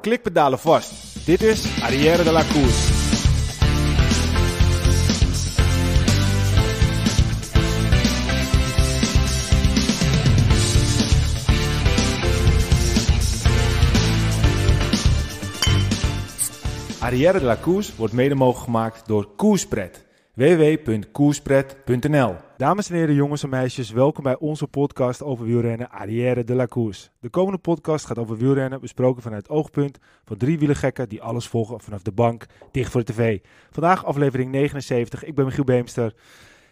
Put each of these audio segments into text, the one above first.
Klikpedalen vast. Dit is Arière de la Course. Arrière de la Course wordt mede mogelijk gemaakt door Koerspret. www.koerspret.nl Dames en heren, jongens en meisjes, welkom bij onze podcast over wielrennen Arrière de la Course. De komende podcast gaat over wielrennen, besproken vanuit het oogpunt van drie wielergekken die alles volgen vanaf de bank, dicht voor de tv. Vandaag aflevering 79, ik ben Michiel Beemster.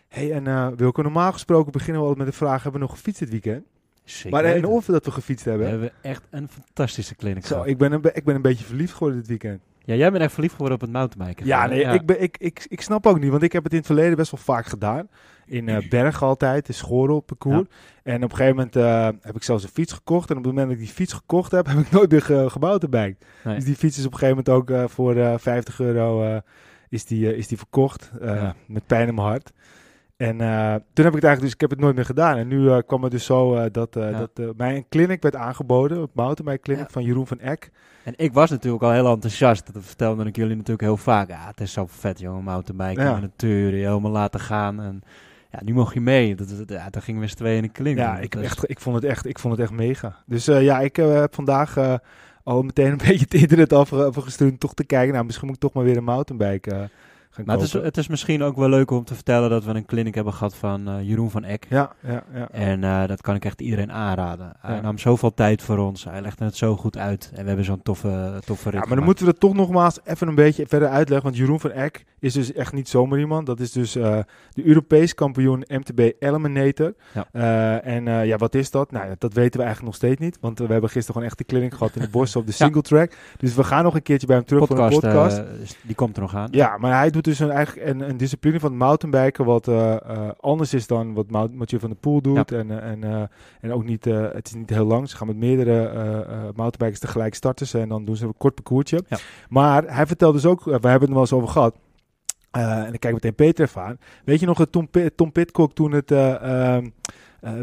hey, en uh, Wilco, normaal gesproken beginnen we altijd met de vraag, hebben we nog gefietst dit weekend? Zeker maar eh, en of dat we gefietst hebben. We hebben echt een fantastische clinic Zo, ik ben, een, ik ben een beetje verliefd geworden dit weekend. Ja, jij bent echt verliefd geworden op het mountainbiken. Ja, nee, ik, ik, ik snap ook niet, want ik heb het in het verleden best wel vaak gedaan in uh, eh, Berg altijd, de op parcours. En op een gegeven moment eh, heb ik zelfs een fiets gekocht. En op het moment dat ik die fiets gekocht heb, heb ik nooit meer ge gebouwd erbij. Dus die fiets is op een gegeven moment ook eh, voor 50 euro is die, is die verkocht. Met pijn in mijn hart. En toen heb ik het eigenlijk dus, ik heb het nooit meer gedaan. En nu kwam het dus zo dat, ja. dat mijn clinic werd aangeboden, op mountainbike clinic van Jeroen van Eck. En ik was natuurlijk al heel enthousiast. Dat vertelde ik jullie natuurlijk heel vaak. Ah, het is zo vet, jongen, mountainbiken ja. de helemaal laten gaan. En ja, nu mocht je mee. Dat, ja, daar gingen we eens twee in een klink. Ja, ik, echt, ik, vond het echt, ik vond het echt mega. Dus eh, ja, ik eh, heb vandaag uh, al meteen een beetje het internet afgestuurd om toch te kijken. Nou, misschien moet ik toch maar weer een mountainbike maar Het is, het is misschien ook wel leuk om te vertellen dat we een clinic hebben gehad van eh, Jeroen van Eck. Ja, ja, ja. En eh, dat kan ik echt iedereen aanraden. Hij ja. nam zoveel tijd voor ons. Hij legde het zo goed uit. En we hebben zo'n toffe, toffe Ja, maar dan moeten we dat toch nogmaals even een beetje verder uitleggen. Want Jeroen van Eck is dus echt niet zomaar iemand. Dat is dus eh, de Europees kampioen MTB Eliminator. Ja. en ja, wat is dat? Nou, dat weten we eigenlijk nog steeds niet. Want we hebben gisteren gewoon echt de clinic gehad in de bos op de single track. Dus we gaan nog een keertje bij hem terug podcast, voor een podcast. die komt er nog aan. Ja, maar hij doet dus een, eigenlijk een, een discipline van mountainbiken wat eh, eh, anders is dan wat Mathieu van der Poel doet. En, eh, en, en ook niet, het is niet heel lang. Ze gaan met meerdere mountainbikers tegelijk starten en dan doen ze een kort parcoursje. Maar hij vertelde dus ook, we hebben het er wel eens over gehad. en dan kijk meteen Peter even aan. Weet je nog dat Tom, Tom Pitcock toen het ehm,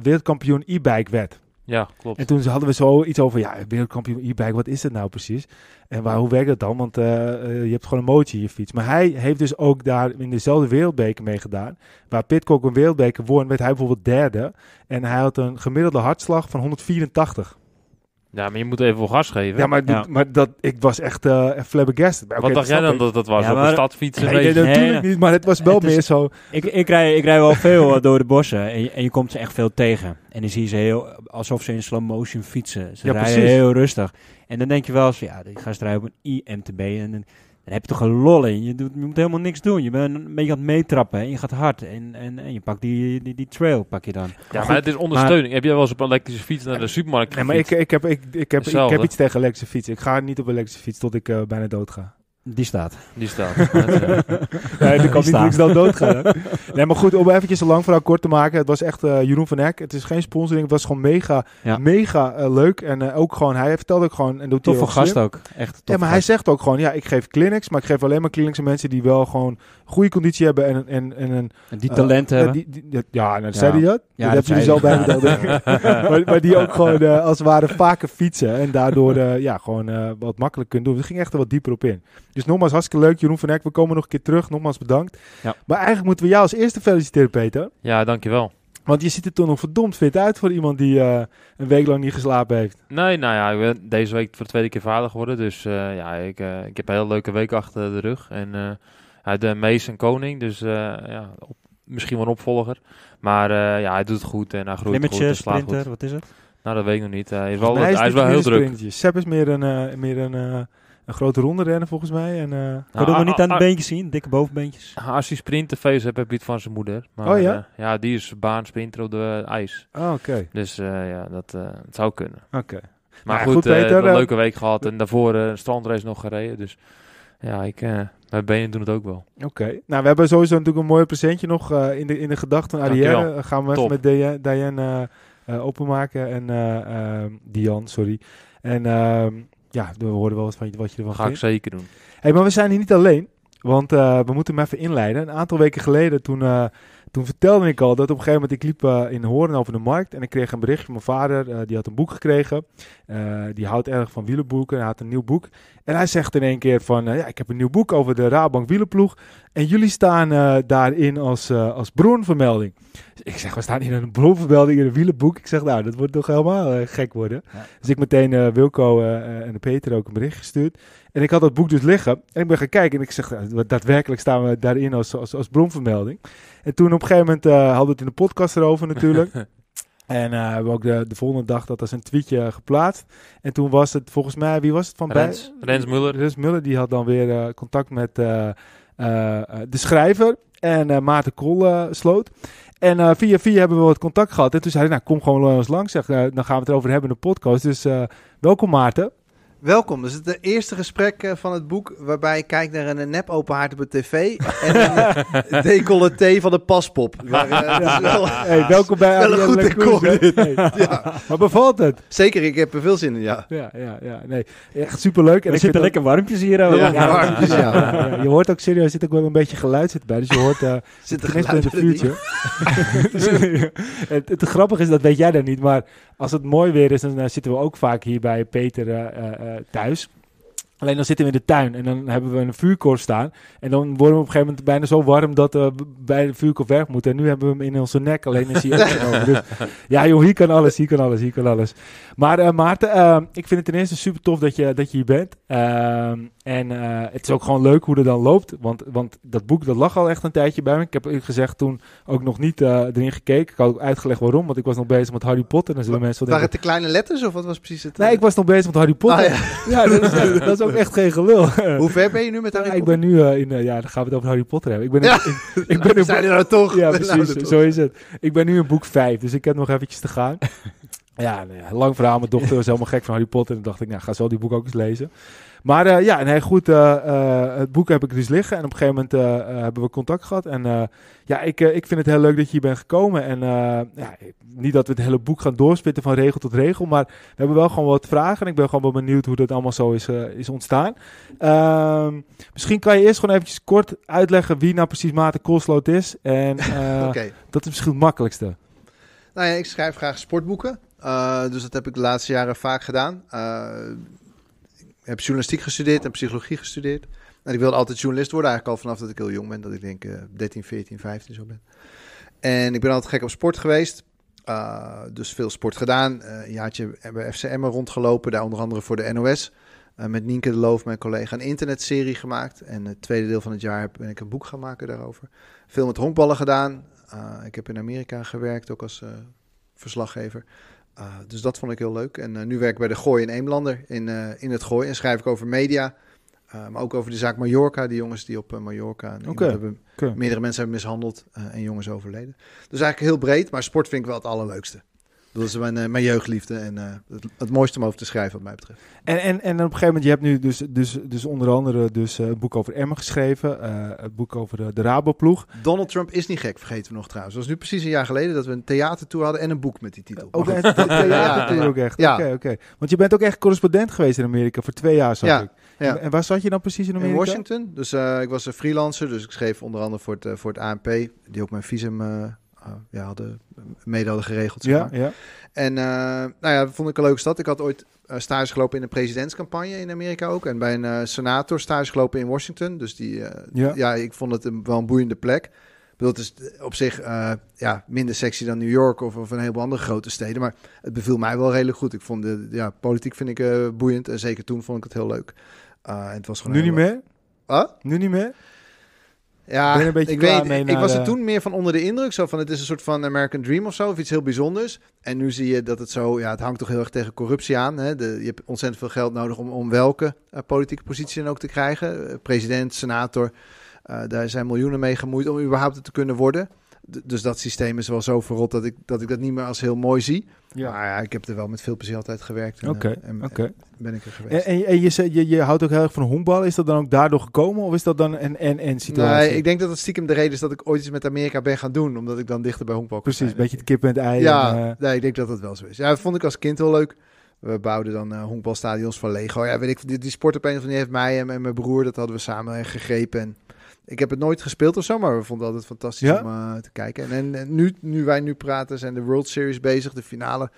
wereldkampioen e-bike werd? Ja, klopt. En toen hadden we zo iets over, ja, wereldkampioen e wat is dat nou precies? En waar, hoe werkt dat dan? Want eh, eh, je hebt gewoon een motie in je fiets. Maar hij heeft dus ook daar in dezelfde wereldbeker mee gedaan. Waar Pitcock een wereldbeker won, werd hij bijvoorbeeld derde. En hij had een gemiddelde hartslag van 184. Ja, maar je moet even wel gas geven. Ja, maar, maar dat, ik was echt uh, flabbergasted. Wat dacht jij dan dat dat was? op de stad Nee, natuurlijk niet, maar het was wel meer zo... Ik, ik, rij, ik rij wel veel door de bossen en je, en je, komt ze echt veel tegen. En dan zie je ze heel, alsof ze in slow motion fietsen. Ze rijden heel rustig. En dan denk je wel eens, ja, die gaan rijden op een IMTB. En heb je toch een lol in. Je, doet, je moet helemaal niks doen. Je bent een beetje aan het meetrappen. En je gaat hard. En, en, en je pakt die, die, die trail pak je dan. Ja, maar, het is ondersteuning. heb jij wel eens op een elektrische fiets naar de supermarkt Nee, maar ik, ik, heb, ik, ik, heb, ik heb iets tegen elektrische fiets. Ik ga niet op elektrische fiets tot ik eh, bijna dood ga. Die staat. Die staat. nee, er kan niet niks dan doodgaan. Hè? Nee, maar goed, om eventjes een lang verhaal kort te maken. Het was echt eh, Jeroen van Eck. Het is geen sponsoring. Het was gewoon mega, mega eh, leuk. En eh, ook gewoon, hij vertelde ook gewoon... En doet toffe gast ook. Echt Ja, maar hij zegt ook gewoon, ja, ik geef clinics. Maar ik geef alleen maar clinics aan mensen die wel gewoon goede conditie hebben. En, en, en, en, die talent hebben. ja, nou, zei hij dat? Ja, dat, dat hebben jullie zelf bij me maar, die ook gewoon als het ware vaker fietsen. En daardoor ja, gewoon wat makkelijk kunnen doen. Het ging echt er wat dieper op in. Dus nogmaals, hartstikke leuk. Jeroen van Eck, we komen nog een keer terug. Nogmaals bedankt. Ja. Maar eigenlijk moeten we jou als eerste feliciteren, Peter. Ja, dankjewel. Want je ziet er toch nog verdomd fit uit voor iemand die eh, een week lang niet geslapen heeft. Nee, nou ja, ik deze week voor de tweede keer vader geworden. Dus eh, ja, ik, eh, ik heb een hele leuke week achter de rug. En hij de Mees en Koning, dus ja, op, misschien wel een opvolger. Maar ja, hij doet het goed en hij groeit Limitje, goed. Sprinter, goed. wat is het? Nou, dat weet ik nog niet. hij is wel, is, wel heel druk. Sprintje. Sepp is meer een... meer een een grote ronde rennen volgens mij. En, uh, kan nog niet aan de ah, beentjes zien, dikke bovenbeentjes. Ah, als hij sprint, de feest heb, heb je het van zijn moeder. Maar, oh ja? Eh, ja, die is baan sprinter op de eh, ijs. Oh, oké. Dus eh, ja, dat, zou kunnen. Oké. Maar nou, goed, goed een leuke week gehad en daarvoor een strandrace nog gereden. Dus ja, ik, mijn benen doen het ook wel. Oké. Nou, we hebben sowieso natuurlijk een mooi presentje nog in de, in de gedachten. Arrière gaan we even met Diane openmaken en ehm, Dian, sorry. En ehm, ja, we horen wel wat van wat je ervan Ga vindt. Ga ik zeker doen. Hey, maar we zijn hier niet alleen, want eh, we moeten hem even inleiden. Een aantal weken geleden toen eh, toen vertelde ik al dat op een gegeven moment ik liep eh, in Hoorn over de markt. En ik kreeg een berichtje van mijn vader. Eh, die had een boek gekregen. Uh, die houdt erg van wielenboeken. Hij had een nieuw boek. En hij zegt in één keer van, ja, ik heb een nieuw boek over de Rabank wielenploeg. En jullie staan daarin als, als bronvermelding. ik zeg, we staan in een bronvermelding in een wielenboek. Ik zeg, nou, dat wordt toch helemaal gek worden. Dus ik meteen Wilco en Peter ook een bericht gestuurd. En ik had dat boek dus liggen. En ik ben gaan kijken. En ik zeg, nou, daadwerkelijk staan we daarin als, als, als bronvermelding. En toen op een gegeven moment uh, hadden we het in de podcast erover natuurlijk. En uh, we ook de, de, volgende dag dat als een tweetje geplaatst. En toen was het volgens mij, wie was het van Rens, bij? Rens Muller. Rens Muller, die had dan weer eh, contact met de schrijver en Maarten Kool sloot. En via via hebben we wat contact gehad. En toen zei hij, nou kom gewoon langs. Zeg, dan gaan we het erover hebben in de podcast. Dus welkom Maarten. Welkom. Dus het, het eerste gesprek eh, van het boek waarbij ik kijk naar een nep open op de tv en een decolleté van de paspop. Maar, wel, hey, welkom bij wel een goed decor. Hey. ja. Maar bevalt het? Zeker, ik heb er veel zin in, ja. Ja, ja, ja. Nee, echt superleuk. En er zitten lekker warmpjes hier. Ja, ja, warmpjes, ja. Je hoort ook serieus, er zit ook wel een beetje geluid zit bij. Dus je hoort uh, zit er geluid in het vuurtje. het, grappige is, dat weet jij dan niet, maar als het mooi weer is, dan, eh, zitten we ook vaak hier bij Peter... Eh, thuis. Alleen dan zitten we in de tuin en dan hebben we een vuurkorf staan. En dan worden we op een gegeven moment bijna zo warm dat we bij de vuurkorf weg moeten. En nu hebben we hem in onze nek, alleen is hij ook dus, Ja joh, hier kan alles, hier kan alles, hier kan alles. Maar eh, Maarten, eh, ik vind het ten eerste super tof dat je, dat je hier bent. Eh, en het is ook gewoon leuk hoe het dan loopt. Want, want dat boek dat lag al echt een tijdje bij me. Ik heb gezegd toen ook nog niet erin gekeken. Ik had ook uitgelegd waarom, want ik was nog bezig met Harry Potter. En zullen mensen Waren denken, het de kleine letters of wat was precies het? Nee, ik was nog bezig met Harry Potter. Ah, ja. dat is, dat is ook echt geen gelul. Hoe ver ben je nu met Harry Potter? Ik ben nu eh, in, eh, ja, dan gaan we het over Harry Potter hebben. Ik ben, ja. in, ik, ben er toch. Ja, precies, zo is het. Ik ben nu in boek 5, dus ik heb nog eventjes te gaan. Ja, lang verhaal. Mijn dochter was helemaal gek van Harry Potter. En dacht ik, nou, ga zo die boek ook eens lezen. Maar eh, ja, ja, hij goed. Eh, eh, het boek heb ik dus liggen. En op een gegeven moment hebben we contact gehad. En ja, ik, ik vind het heel leuk dat je hier bent gekomen. En ja, niet dat we het hele boek gaan doorspitten van regel tot regel. Maar we hebben wel gewoon wat vragen. En ik ben gewoon wel benieuwd hoe dat allemaal zo is, is ontstaan. Ehm, misschien kan je eerst gewoon eventjes kort uitleggen wie nou precies Maarten Koolsloot is. En dat is misschien het makkelijkste. Nou ja, ik schrijf graag sportboeken. dus dat heb ik de laatste jaren vaak gedaan heb journalistiek gestudeerd en psychologie gestudeerd. En ik wilde altijd journalist worden, eigenlijk al vanaf dat ik heel jong ben. Dat ik denk 13, 14, 15 zo ben. En ik ben altijd gek op sport geweest. Eh, dus veel sport gedaan. Uh, een jaartje bij FCM rondgelopen, daar onder andere voor de NOS. Eh, met Nienke de Loof, mijn collega, een internetserie gemaakt. En het tweede deel van het jaar ben ik een boek gaan maken daarover. Veel met honkballen gedaan. ik heb in Amerika gewerkt, ook als verslaggever. Eh, dus dat vond ik heel leuk. En eh, nu werk ik bij de Gooi in Eemlander in, eh, in het Gooi. En schrijf ik over media, maar ook over de zaak Mallorca. Die jongens die op Mallorca hebben, meerdere mensen hebben mishandeld en jongens overleden. Dus eigenlijk heel breed, maar sport vind ik wel het allerleukste. Dat is mijn, eh, mijn jeugdliefde en eh, het, mooiste om over te schrijven wat mij betreft. En, en, en op een gegeven moment, je hebt nu dus, dus, dus onder andere dus, een eh, boek over Emmen geschreven. het boek over de, de Raboploeg. Donald Trump is niet gek, vergeten we nog trouwens. was nu precies een jaar geleden dat we een theatertour hadden en een boek met die titel. Ook theatertour ook echt? Oké, oké. Want je bent ook echt correspondent geweest in Amerika voor twee jaar, zag ja, ik. Ja. En, waar zat je dan precies in Amerika? In Washington. Dus ik was een freelancer, dus ik schreef onder andere voor het, voor het ANP, die ook mijn visum eh, ja, hadden, eh, mede hadden geregeld. Zeg maar. ja, ja. En eh, nou ja, vond ik een leuke stad. Ik had ooit stage gelopen in de presidentscampagne in Amerika ook. En bij een senator stage gelopen in Washington. Dus die, ja. ja. ik vond het een, wel een boeiende plek. Dat is op zich ja, minder sexy dan New York of, of, een heleboel andere grote steden. Maar het beviel mij wel redelijk goed. Ik vond de ja, politiek vind ik boeiend. En zeker toen vond ik het heel leuk. en het was gewoon nu niet meer? Nu niet meer? Ja, ik weet, Ik was er toen meer van onder de indruk. Zo van, het is een soort van American Dream of zo. Of iets heel bijzonders. En nu zie je dat het zo... Ja, het hangt toch heel erg tegen corruptie aan. Hè? De, je hebt ontzettend veel geld nodig om, om welke eh, politieke positie dan ook te krijgen. Eh, president, senator. Eh, daar zijn miljoenen mee gemoeid om überhaupt te kunnen worden dus dat systeem is wel zo verrot dat ik dat, ik dat niet meer als heel mooi zie. Ja. Maar ja, ik heb er wel met veel plezier altijd gewerkt. Oké, eh, en, en, ben ik er geweest. En, en, en je, je, je, houdt ook heel erg van honkbal. Is dat dan ook daardoor gekomen of is dat dan een en-en situatie? Nee, ik denk dat dat stiekem de reden is dat ik ooit eens met Amerika ben gaan doen. Omdat ik dan dichter bij honkbal Precies, een beetje het kip en het ei. Ja, eh, nee, ik denk dat dat wel zo is. Ja, dat vond ik als kind heel leuk. We bouwden dan uh, honkbalstadions van Lego. Ja, weet ik, die, die sport op een of andere manier heeft mij en, mijn broer, dat hadden we samen gegrepen. En ik heb het nooit gespeeld of zo, maar we vonden altijd fantastisch om eh, te kijken. En, en, nu, nu wij nu praten, zijn de World Series bezig, de finale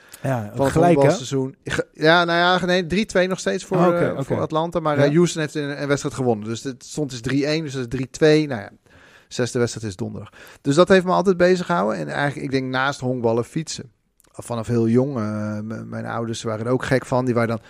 van gelijk, het seizoen. Ja, nou ja, nee, 3-2 nog steeds voor, ah, eh, voor Atlanta. Maar ja. Eh, Houston heeft een, wedstrijd gewonnen. Dus het stond is dus 3-1, dus dat is 3-2. Nou ja, zesde wedstrijd is donderdag. Dus dat heeft me altijd bezig gehouden. En eigenlijk, ik denk naast honkballen fietsen. Vanaf heel jong, mijn ouders waren er ook gek van. Die waren dan,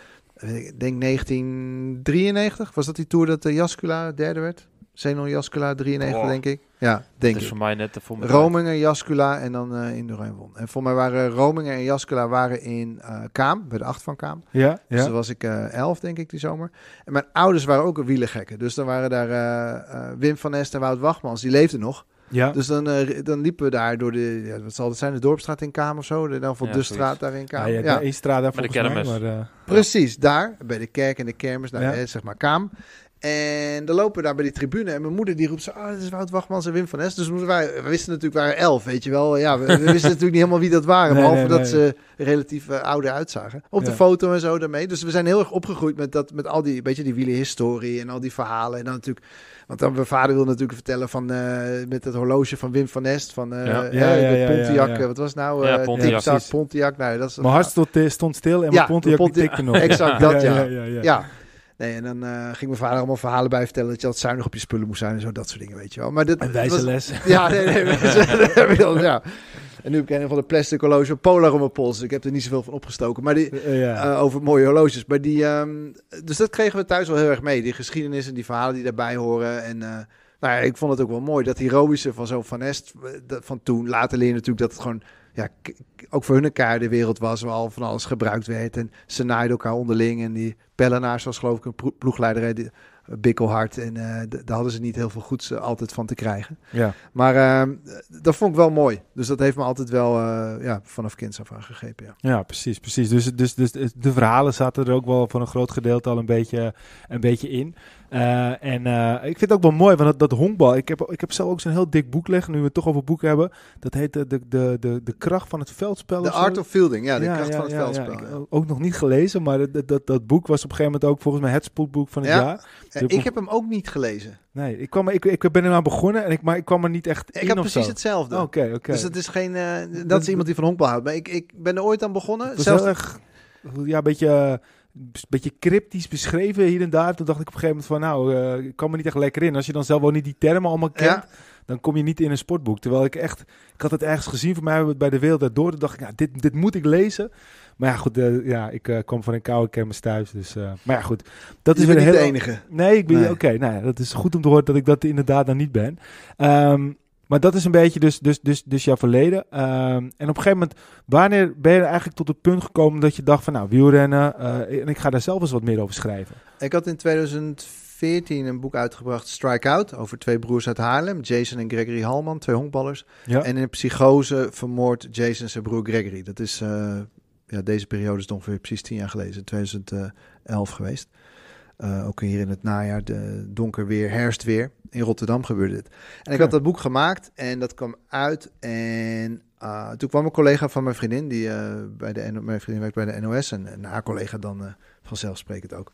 ik denk 1993, was dat die tour dat de Jascula derde werd? Zenon Jascula, 93, denk ik. Ja, denk is ik. voor mij net eh, de Romingen, Jascula en dan eh, in de won. En voor mij waren Romingen en Jascula waren in eh, Kaam, bij de 8 van Kaam. Ja, ja. Dus dan was ik 11 denk ik die zomer. En mijn ouders waren ook een wielengekken. Dus dan waren daar Wim van Est en Wout Wachmans, die leefden nog. Ja. Dus dan, dan liepen we daar door de, ja, wat zal het zijn, de Dorpstraat in Kaam of zo? De, dan van ja, de straat daar in Kaam. Ja, ja, de straat daar de mij, Precies, daar, bij de kerk en de kermis, naar nou, zeg maar Kaam. En dan lopen we daar bij die tribune. En mijn moeder die roept zo, ah, dit is Wout Wachtmans en Wim van Es. Dus wij, we wisten natuurlijk, waren elf, weet je wel. Ja, we, wisten natuurlijk niet helemaal wie dat waren. behalve dat ze relatief eh, ouder uitzagen. Op de foto en zo daarmee. Dus we zijn heel erg opgegroeid met, dat, met al die, beetje die historie en al die verhalen. En dan natuurlijk, want dan mijn vader wil natuurlijk vertellen van, eh, met het horloge van Wim van Nest Van eh, ja. Ja, de Pontiac, wat was nou? Ja, Pontiac. Pontiac. Nou, dat is, mijn hart stond, stond stil en mijn Pontiac, tikte nog. Exact dat, ja. ja. Nee, en dan eh, ging mijn vader allemaal verhalen bij vertellen dat je dat zuinig op je spullen moest zijn en zo, dat soort dingen, weet je wel. Maar dat wijze les. Ja, nee, nee, wijze, ja. En nu heb ik een van de plastic horloge Polar om mijn pols. Dus ik heb er niet zoveel van opgestoken. Maar die, eh, eh, over mooie horloges. Maar die, ehm, dus dat kregen we thuis wel heel erg mee. Die geschiedenis en die verhalen die daarbij horen. En nou ja, ik vond het ook wel mooi. Dat heroïsche van zo'n Van Est van toen. Later leer je natuurlijk dat het gewoon ja, ook voor hun wereld was waar al van alles gebruikt werd. En ze naaiden elkaar onderling. En die Pellenaars was geloof ik een ploegleider, die, eh, Bikkelhard. En eh, daar hadden ze niet heel veel goeds eh, altijd van te krijgen. Ja. Maar ehm, dat vond ik wel mooi. Dus dat heeft me altijd wel ja, vanaf kind af gegrepen. Ja, ja precies, precies. Dus, dus, dus, dus de verhalen zaten er ook wel voor een groot gedeelte al een beetje, een beetje in. Eh, en eh, ik vind het ook wel mooi, want dat, dat honkbal. Ik heb, ik heb zelf ook zo'n heel dik boek liggen, nu we het toch over boeken hebben. Dat heet eh, de, de, de, de, kracht van het veldspel. De Art of Fielding, ja, de kracht van het ja, veldspel. ook nog niet gelezen, maar dat, dat, dat boek was op een gegeven moment ook volgens mij het spoedboek van het jaar. Dus ik heb hem ook niet gelezen. Nee, ik, kwam, ik, ik ben er aan begonnen, en ik, maar ik kwam er niet echt ik heb precies hetzelfde. Oké, oké. Dus dat is, geen, dat is iemand die van honkbal houdt. Maar ik, ik ben er ooit aan begonnen. Zelfs... Erg, ja, een beetje beetje cryptisch beschreven hier en daar. Toen dacht ik op een gegeven moment van, nou, eh, ik kan me niet echt lekker in. Als je dan zelf ook niet die termen allemaal kent, dan kom je niet in een sportboek. Terwijl ik echt, ik had het ergens gezien voor mij bij de wereld door. Toen dacht ik, ja nou, dit, dit moet ik lezen. Maar ja, goed, eh, ja, ik uh, eh, kom van een koude kermis thuis. Dus, maar ja, goed. Dat dus je is weer niet de enige. Nee, ik ben... Oké, nou ja, dat is goed om te horen dat ik dat inderdaad dan niet ben. Ehm, maar dat is een beetje dus, dus, dus, dus jouw verleden. Ehm, en op een gegeven moment, wanneer ben je eigenlijk tot het punt gekomen dat je dacht van nou, wielrennen, uh, en ik ga daar zelf eens wat meer over schrijven? Ik had in 2014 een boek uitgebracht, Strike Out, over twee broers uit Haarlem, Jason en Gregory Halman, twee honkballers. Ja. En in psychose vermoord Jason zijn broer Gregory. Dat is, eh, ja, deze periode is ongeveer precies tien jaar geleden, 2011 geweest. Eh, ook hier in het najaar, de donker weer, herfst weer. In Rotterdam gebeurde dit. En ik had dat boek gemaakt en dat kwam uit. En eh, toen kwam een collega van mijn vriendin, die eh, bij de mijn vriendin werkt bij de NOS, en, en haar collega dan vanzelfsprekend ook.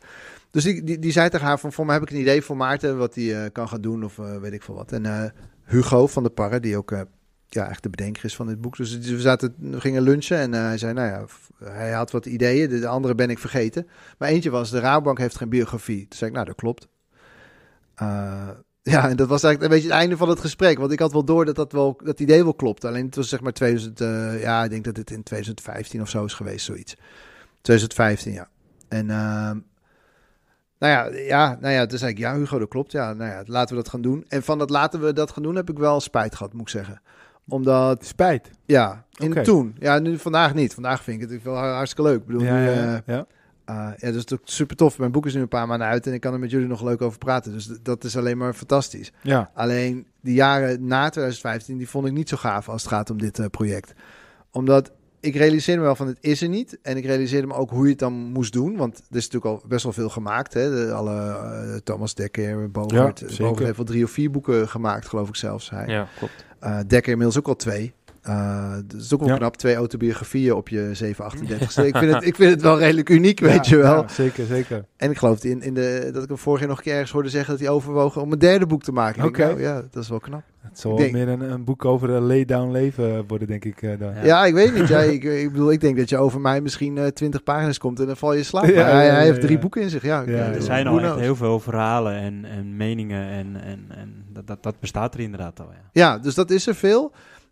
Dus die, die, die zei tegen haar van, voor mij heb ik een idee voor Maarten, wat hij kan gaan doen of weet ik veel wat. En Hugo van de Parre, die ook ja, echt de bedenker is van dit boek. Dus we, zaten, we gingen lunchen en eh, hij zei, nou ja, hij had wat ideeën. De, andere ben ik vergeten. Maar eentje was, de Rabobank heeft geen biografie. Toen zei ik, nou, dat klopt. Eh, ja, en dat was eigenlijk een beetje het einde van het gesprek. Want ik had wel door dat dat, wel, dat idee wel klopt. Alleen het was zeg maar 2000, eh, ja, ik denk dat het in 2015 of zo is geweest, zoiets. 2015, ja. En... Ehm, nou ja, ja, nou ja, toen zei ik, ja Hugo, dat klopt. Ja, nou ja, laten we dat gaan doen. En van dat laten we dat gaan doen heb ik wel spijt gehad, moet ik zeggen omdat... Spijt. Ja, in okay. toen. Ja, nu vandaag niet. Vandaag vind ik het wel hartstikke leuk. Ik bedoel, ja, nu, ja, eh, ja. Eh, ja, dus dat is super tof. Mijn boek is nu een paar maanden uit en ik kan er met jullie nog leuk over praten. Dus dat is alleen maar fantastisch. Ja. Alleen die jaren na 2015, die vond ik niet zo gaaf als het gaat om dit uh, project. Omdat ik realiseerde me wel van het is er niet. En ik realiseerde me ook hoe je het dan moest doen. Want er is natuurlijk al best wel veel gemaakt. Hè? De, alle Thomas Dekker, Bogert. Ja, Bogert heeft wel drie of vier boeken gemaakt, geloof ik zelfs. Hij. Ja, klopt. Uh, Dekker inmiddels ook al twee. Uh, dus is ook wel knap, twee autobiografieën op je 738 ste dus ik, vind het, ik vind het wel redelijk uniek, weet je wel. Ja, zeker, zeker. En ik geloof in, in de, dat ik hem vorig jaar nog een keer ergens hoorde zeggen... dat hij overwogen om een derde boek te maken. Oké. Nou, ja, dat is wel knap. Het zal meer een, een, boek over een eh, lay-down leven worden, denk ik. dan. Ja. ik weet niet. Jij, ik, ik, bedoel, ik denk dat je over mij misschien twintig pagina's komt... en dan val je in slaap. hij, heeft drie boeken in zich, ja. er zijn al echt nou? heel veel verhalen en, en meningen en, en, en dat, dat, bestaat er inderdaad al. Ja. ja, dus dat is er veel.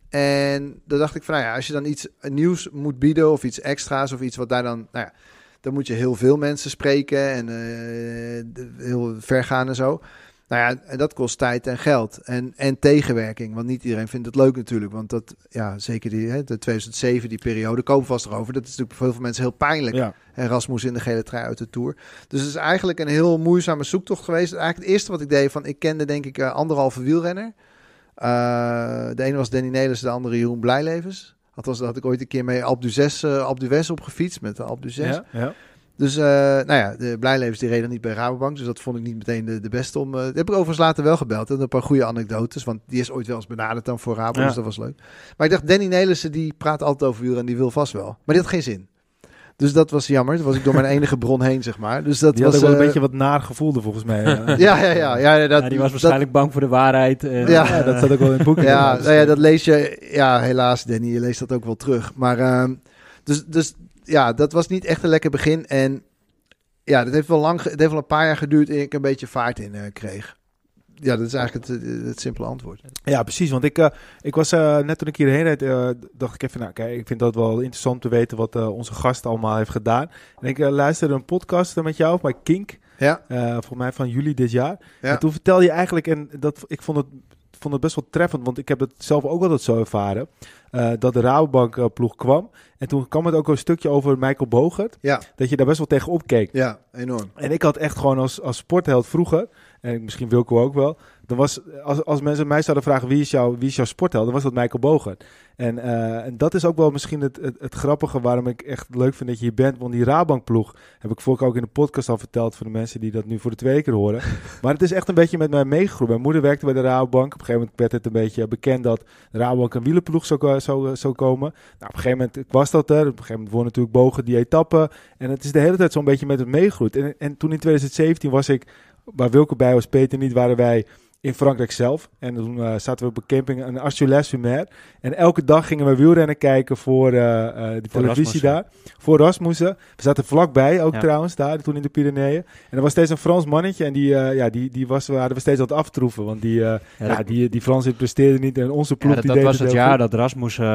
En dan dacht ik van, nou ja, als je dan iets nieuws moet bieden of iets extra's of iets wat daar dan, nou ja, dan moet je heel veel mensen spreken en eh, heel ver gaan en zo. Nou ja, dat kost tijd en geld en, en tegenwerking. Want niet iedereen vindt het leuk natuurlijk. Want dat, ja, zeker die hè, de 2007, die periode, komen vast erover. Dat is natuurlijk voor heel veel mensen heel pijnlijk. Ja. En Rasmus in de gele trui uit de Tour. Dus het is eigenlijk een heel moeizame zoektocht geweest. Eigenlijk het eerste wat ik deed, van ik kende denk ik eh, anderhalve wielrenner. Eh, de ene was Danny Nelis, de andere Jeroen Blijlevens. Althans, dat had ik ooit een keer mee Alp du 6, uh, op gefietst met de Alp 6. Ja, ja. Dus eh, nou ja, de Blijlevens die reden niet bij Rabobank. Dus dat vond ik niet meteen de, de beste om... Uh, heb ik overigens later wel gebeld. En een paar goede anekdotes. Want die is ooit wel eens benaderd dan voor Rabobank. Dus dat was leuk. Maar ik dacht, Danny Nelissen die praat altijd over uren en die wil vast wel. Maar dit had geen zin. Dus dat was jammer. Dat was ik door mijn enige bron heen, zeg maar. Dus dat was, ook wel een eh, beetje wat naar gevoelde, volgens mij. ja, ja, ja, ja, dat, Die was waarschijnlijk bang voor de waarheid. En, ja. dat zat ook wel in het boek. ja, nou, ja, dat lees je... Ja, helaas, Danny, je leest dat ook wel terug. Maar... Ehm, dus, dus ja, dat was niet echt een lekker begin. En ja, dat heeft wel lang, het heeft wel een paar jaar geduurd en ik een beetje vaart in eh, kreeg. Ja, dat is eigenlijk het, het simpele antwoord. Ja, precies. Want ik, eh, ik was eh, net toen ik hierheen reed, dacht ik even, nou kijk, ik vind dat wel interessant te weten wat onze gast allemaal heeft gedaan. En ik luisterde een podcast met jou, bij Kink. Ja. volgens mij van juli dit jaar. Ja. En toen vertelde je eigenlijk, en dat, ik vond het vond het best wel treffend, want ik heb het zelf ook altijd zo ervaren. Eh, dat de Rabobank eh, ploeg kwam. En toen kwam het ook een stukje over Michael Bogert. Dat je daar best wel tegen opkeek. Ja, enorm. En ik had echt gewoon als, als sportheld vroeger, en misschien Wilco ook wel, dan was, als, als mensen mij zouden vragen wie is, jou, wie is jouw sportheld, dan was dat Michael Bogen. En, eh, en dat is ook wel misschien het, het, grappige waarom ik echt leuk vind dat je hier bent. Want die Rabankploeg heb ik vorige ook in de podcast al verteld voor de mensen die dat nu voor de twee keer horen. maar het is echt een beetje met mij meegegroeid. Mijn moeder werkte bij de Rabobank. Op een gegeven moment werd het een beetje bekend dat de Rabobank een wielenploeg zou, eh, zou, eh, zou komen. Nou, op een gegeven moment was dat er. Op een gegeven moment won natuurlijk Bogen die etappe. En het is de hele tijd zo'n beetje met het meegroeit. En, en toen in 2017 was ik, waar Wilke bij was, Peter niet, waren wij in Frankrijk zelf. En toen eh, zaten we op een camping in de les En elke dag gingen we wielrennen kijken voor eh, eh, de televisie daar. Voor Rasmussen. We zaten vlakbij ook trouwens daar, toen in de Pyreneeën. En er was steeds een Frans mannetje. En die, ja, die, die was, we hadden we steeds aan het aftroeven. Want die, ja, ja, die, die Fransen presteerden niet. En onze ploeg dat, die dat, deed was het, jaar goed. dat Rasmussen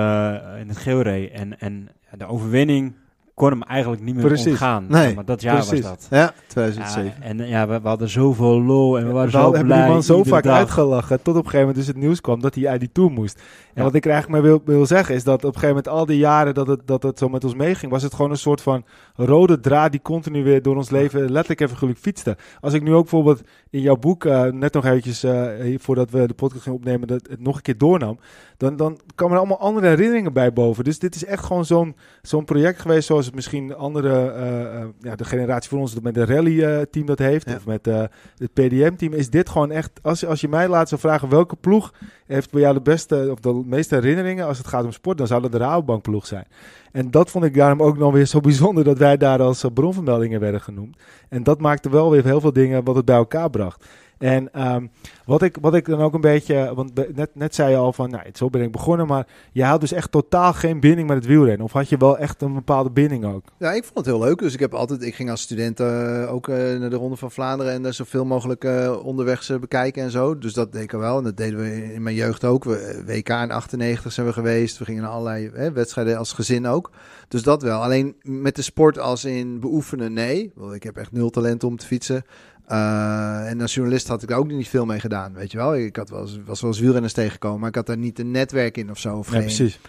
in het geel reed. En, en de overwinning kon hem eigenlijk niet meer precies. ontgaan. Nee, maar dat jaar precies. was dat. Ja, 2007. Ja, en ja, we, hadden zoveel lol en we waren zo blij. We hebben die man zo vaak uitgelachen. Tot op een gegeven moment dus het nieuws kwam dat hij uit die tour moest wat ik eigenlijk maar wil, wil zeggen is dat op een gegeven moment al die jaren dat het, dat het zo met ons meeging, was het gewoon een soort van rode draad die continu weer door ons leven letterlijk even geluk fietste. Als ik nu ook bijvoorbeeld in jouw boek, eh, net nog eventjes eh, voordat we de podcast gingen opnemen, dat het nog een keer doornam, dan, dan kwamen er allemaal andere herinneringen bij boven. Dus dit is echt gewoon zo'n zo'n project geweest zoals het misschien andere, eh, ja, de generatie voor ons met de rally-team dat heeft, of met het PDM-team, is dit gewoon echt, als, als je mij laat zou vragen welke ploeg heeft bij jou de beste, of de meeste herinneringen als het gaat om sport, dan zou dat de Rabobankploeg zijn. En dat vond ik daarom ook nog weer zo bijzonder dat wij daar als eh, bronvermeldingen werden genoemd. En dat maakte wel weer heel veel dingen wat het bij elkaar bracht. En ehm, wat, ik, wat ik dan ook een beetje, want net, net zei je al van, nou, zo ben ik begonnen, maar je had dus echt totaal geen binding met het wielrennen. Of had je wel echt een bepaalde binding ook? Ja, ik vond het heel leuk. Dus ik heb altijd, ik ging als student eh, ook eh, naar de Ronde van Vlaanderen en uh, zoveel mogelijk eh, onderweg ze bekijken en zo. Dus dat deed ik wel. En dat deden we in mijn jeugd ook. We, WK in 98 zijn we geweest. We gingen naar allerlei hè, wedstrijden als gezin ook. Dus dat wel. Alleen met de sport als in beoefenen, nee. Ik heb echt nul talent om te fietsen. Eh, en als journalist had ik daar ook niet veel mee gedaan, weet je wel. Ik had wel eens, was wel eens wielrenners tegengekomen, maar ik had daar niet een netwerk in of zo. Of ja, geen... precies.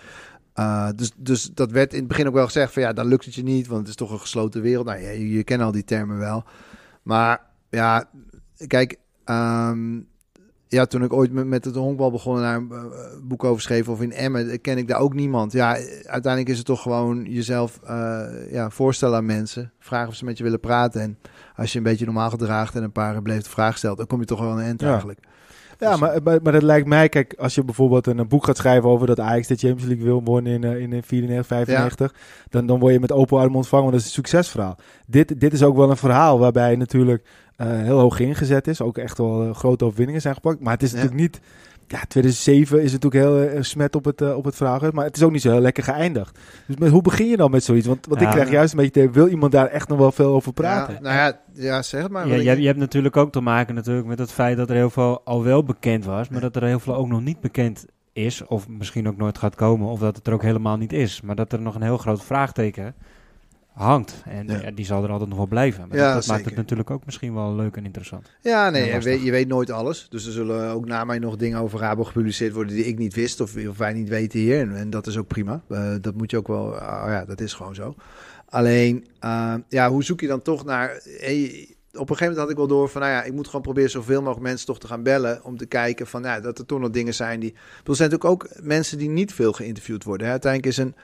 Eh, dus, dus dat werd in het begin ook wel gezegd van ja, dan lukt het je niet, want het is toch een gesloten wereld. Nou, je, je kent al die termen wel. Maar ja, kijk, ehm, ja, toen ik ooit met, met het honkbal begonnen naar een eh, boek over schreef of in Emmen, ken ik daar ook niemand. Ja, uiteindelijk is het toch gewoon jezelf ja, voorstellen aan mensen, vragen of ze met je willen praten en als je een beetje normaal gedraagt en een paar beleefde vragen stelt, dan kom je toch wel aan een eind eigenlijk. Ja, dus- maar, maar, dat lijkt mij, kijk, als je bijvoorbeeld een, boek gaat schrijven over dat Ajax de James League wil worden in, eh, in, 95, dan, dan word je met open armen ontvangen, want dat is een succesverhaal. Dit, dit is ook wel een verhaal waarbij natuurlijk eh, heel hoog ingezet is, ook echt wel eh, grote overwinningen zijn gepakt, maar het is natuurlijk niet ja, 2007 is natuurlijk heel eh, smet op het, eh, op het vragen. Maar het is ook niet zo heel lekker geëindigd. Dus met, hoe begin je dan nou met zoiets? Want, want ik krijg juist een beetje wil iemand daar echt nog wel veel over praten? Ja, nou ja, ja zeg maar. Ja, je, je, hebt natuurlijk ook te maken natuurlijk met het feit dat er heel veel al wel bekend was. Maar dat er heel veel ook nog niet bekend is. Of misschien ook nooit gaat komen. Of dat het er ook helemaal niet is. Maar dat er nog een heel groot vraagteken hangt. En die zal er altijd nog wel blijven. ja, dat, maakt het natuurlijk ook misschien wel leuk en interessant. Ja, nee, je weet, je weet, nooit alles. Dus er zullen ook na mij nog dingen over Rabo gepubliceerd worden die ik niet wist of, of wij niet weten hier. En, dat is ook prima. Eh, dat moet je ook wel, ah, ja, dat is gewoon zo. Alleen, eh, ja, hoe zoek je dan toch naar... Hey, op een gegeven moment had ik wel door van, nou ja, ik moet gewoon proberen zoveel mogelijk mensen toch te gaan bellen. Om te kijken van, nou, dat er toch nog dingen zijn die... Er zijn natuurlijk ook mensen die niet veel geïnterviewd worden. Uiteindelijk is een,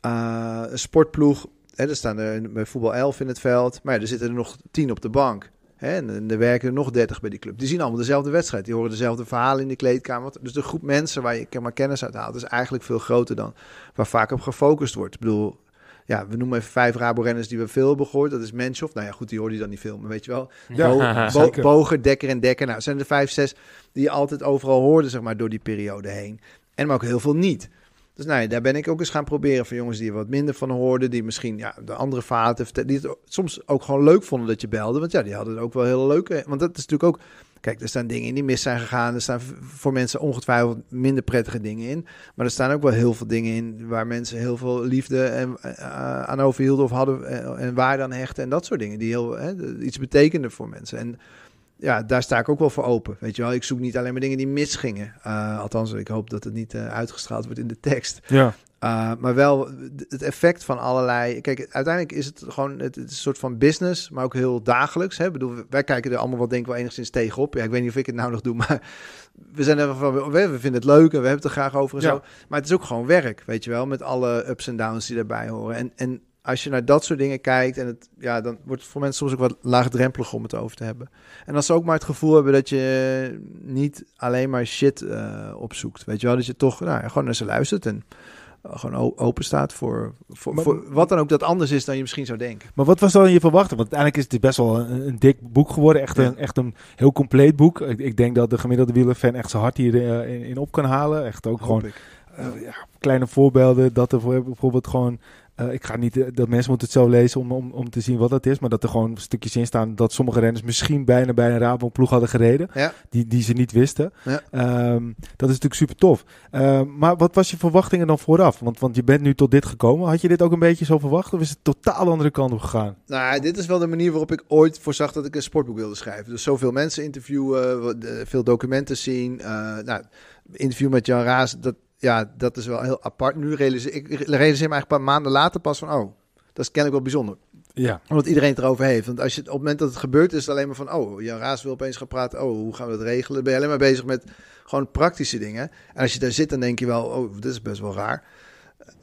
eh, een sportploeg er staan er met voetbal 11 in het veld. Maar er zitten er nog 10 op de bank. Hè, en er werken er nog 30 bij die club. Die zien allemaal dezelfde wedstrijd. Die horen dezelfde verhalen in de kleedkamer. Dus de groep mensen waar je maar kennis uit haalt, is eigenlijk veel groter dan waar vaak op gefocust wordt. Ik bedoel, ja, we noemen even vijf Rabo-renners die we veel hebben gehoord. Dat is Menshoff. Nou ja, goed, die hoorde je dan niet veel, maar weet je wel. Ja, Bo Boger, Dekker en Dekker. Nou, zijn er vijf, zes die je altijd overal hoorde, zeg maar, door die periode heen. En maar ook heel veel niet. Dus nou daar ben ik ook eens gaan proberen van jongens die er wat minder van hoorden. Die misschien ja, de andere vaten, die het soms ook gewoon leuk vonden dat je belde. Want ja, die hadden het ook wel heel leuk. Want dat is natuurlijk ook... Kijk, er staan dingen in die mis zijn gegaan. Er staan voor mensen ongetwijfeld minder prettige dingen in. Maar er staan ook wel heel veel dingen in waar mensen heel veel liefde en, eh, aan overhielden of hadden. Eh, en waar dan hechten en dat soort dingen. Die heel, iets betekenden voor mensen. En ja, daar sta ik ook wel voor open. Weet je wel, ik zoek niet alleen maar dingen die misgingen. Eh, althans, ik hoop dat het niet uh, uitgestraald wordt in de tekst. Ja. Eh, maar wel het effect van allerlei. Kijk, uiteindelijk is het gewoon het, het soort van business, maar ook heel dagelijks. Hè? Ik bedoel, wij kijken er allemaal wat denk wel enigszins tegenop. Ja, ik weet niet of ik het nou nog doe, maar we zijn er van we, vinden het leuk en we hebben het er graag over en zo. Maar het is ook gewoon werk, weet je wel, met alle ups en downs die daarbij horen. En, en als je naar dat soort dingen kijkt, en het, ja, dan wordt het voor mensen soms ook wat laagdrempelig om het over te hebben. En als ze ook maar het gevoel hebben dat je niet alleen maar shit uh, opzoekt. Weet je wel, dat je toch nou, gewoon naar ze luistert en eh, gewoon open staat voor, voor, wat dan ook dat anders is dan je misschien zou denken. Maar wat was dan je verwachten Want uiteindelijk is het best wel een, dik boek geworden. Echt, een, echt een heel compleet boek. Ik, ik denk dat de gemiddelde wielerfan echt zo hard hier eh, in op kan halen. Echt ook gewoon kleine voorbeelden. Dat er bijvoorbeeld gewoon eh, ik ga niet, eh, dat mensen moeten het zo lezen om, om, om te zien wat dat is. Maar dat er gewoon stukjes in staan dat sommige renners misschien bijna bij een Rabobank ploeg hadden gereden. Ja. Die, die ze niet wisten. Ehm, dat is natuurlijk super tof. Ehm, maar wat was je verwachtingen dan vooraf? Want, want je bent nu tot dit gekomen. Had je dit ook een beetje zo verwacht? Of is het totaal andere kant op gegaan? Nou, dit is wel de manier waarop ik ooit voorzag dat ik een sportboek wilde schrijven. Dus zoveel mensen interviewen, eh, veel documenten zien. nou, interview met Jan Raas, dat, ja, dat is wel heel apart. Nu realiseer ik realiseer me eigenlijk een paar maanden later pas van, oh, dat is ik wel bijzonder. Ja. Omdat iedereen het erover heeft. Want als je, op het moment dat het gebeurt, is alleen maar van... oh, Jan Raas wil opeens gaan praten. Oh, hoe gaan we dat regelen? Dan ben je alleen maar bezig met gewoon praktische dingen. En als je daar zit, dan denk je wel... oh, dit is best wel raar.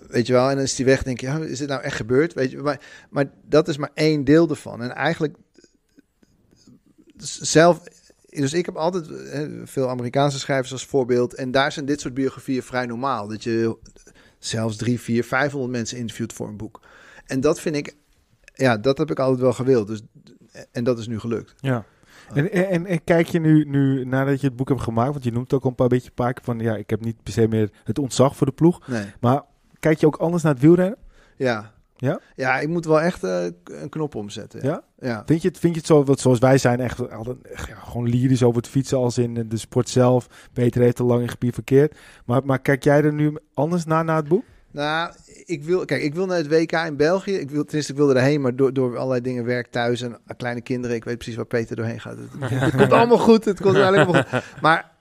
Weet je wel? En dan is die weg, denk je... is dit nou echt gebeurd? Weet je, maar, maar dat is maar één deel ervan. En eigenlijk zelf dus ik heb altijd eh, veel Amerikaanse schrijvers als voorbeeld. En daar zijn dit soort biografieën vrij normaal. Dat je zelfs drie, vier, vijfhonderd mensen interviewt voor een boek. En dat vind ik, ja, dat heb ik altijd wel gewild. Dus, eh, en dat is nu gelukt. Ja. Eh. En, en, en, kijk je nu, nu, nadat je het boek hebt gemaakt, want je noemt ook een paar beetje paken van, ja, ik heb niet per se meer het ontzag voor de ploeg. Nee. Maar kijk je ook anders naar het wielrennen? Ja, ja? Ja, ik moet wel echt eh, een knop omzetten. Ja? ja? Vind, je het, vind je het zo, wat, zoals wij zijn, echt, echt ja, gewoon lyrisch over het fietsen als in eh, de sport zelf. Peter heeft te lang in gebied verkeerd. Maar, maar kijk jij er nu anders naar, naar het boek? Nou, ik wil, kijk, ik wil naar het WK in België. Ik wil, tenminste, ik wilde erheen, maar door, door allerlei dingen, werk thuis en kleine kinderen. Ik weet precies waar Peter doorheen gaat. Het, het komt allemaal goed, het komt allemaal goed. Maar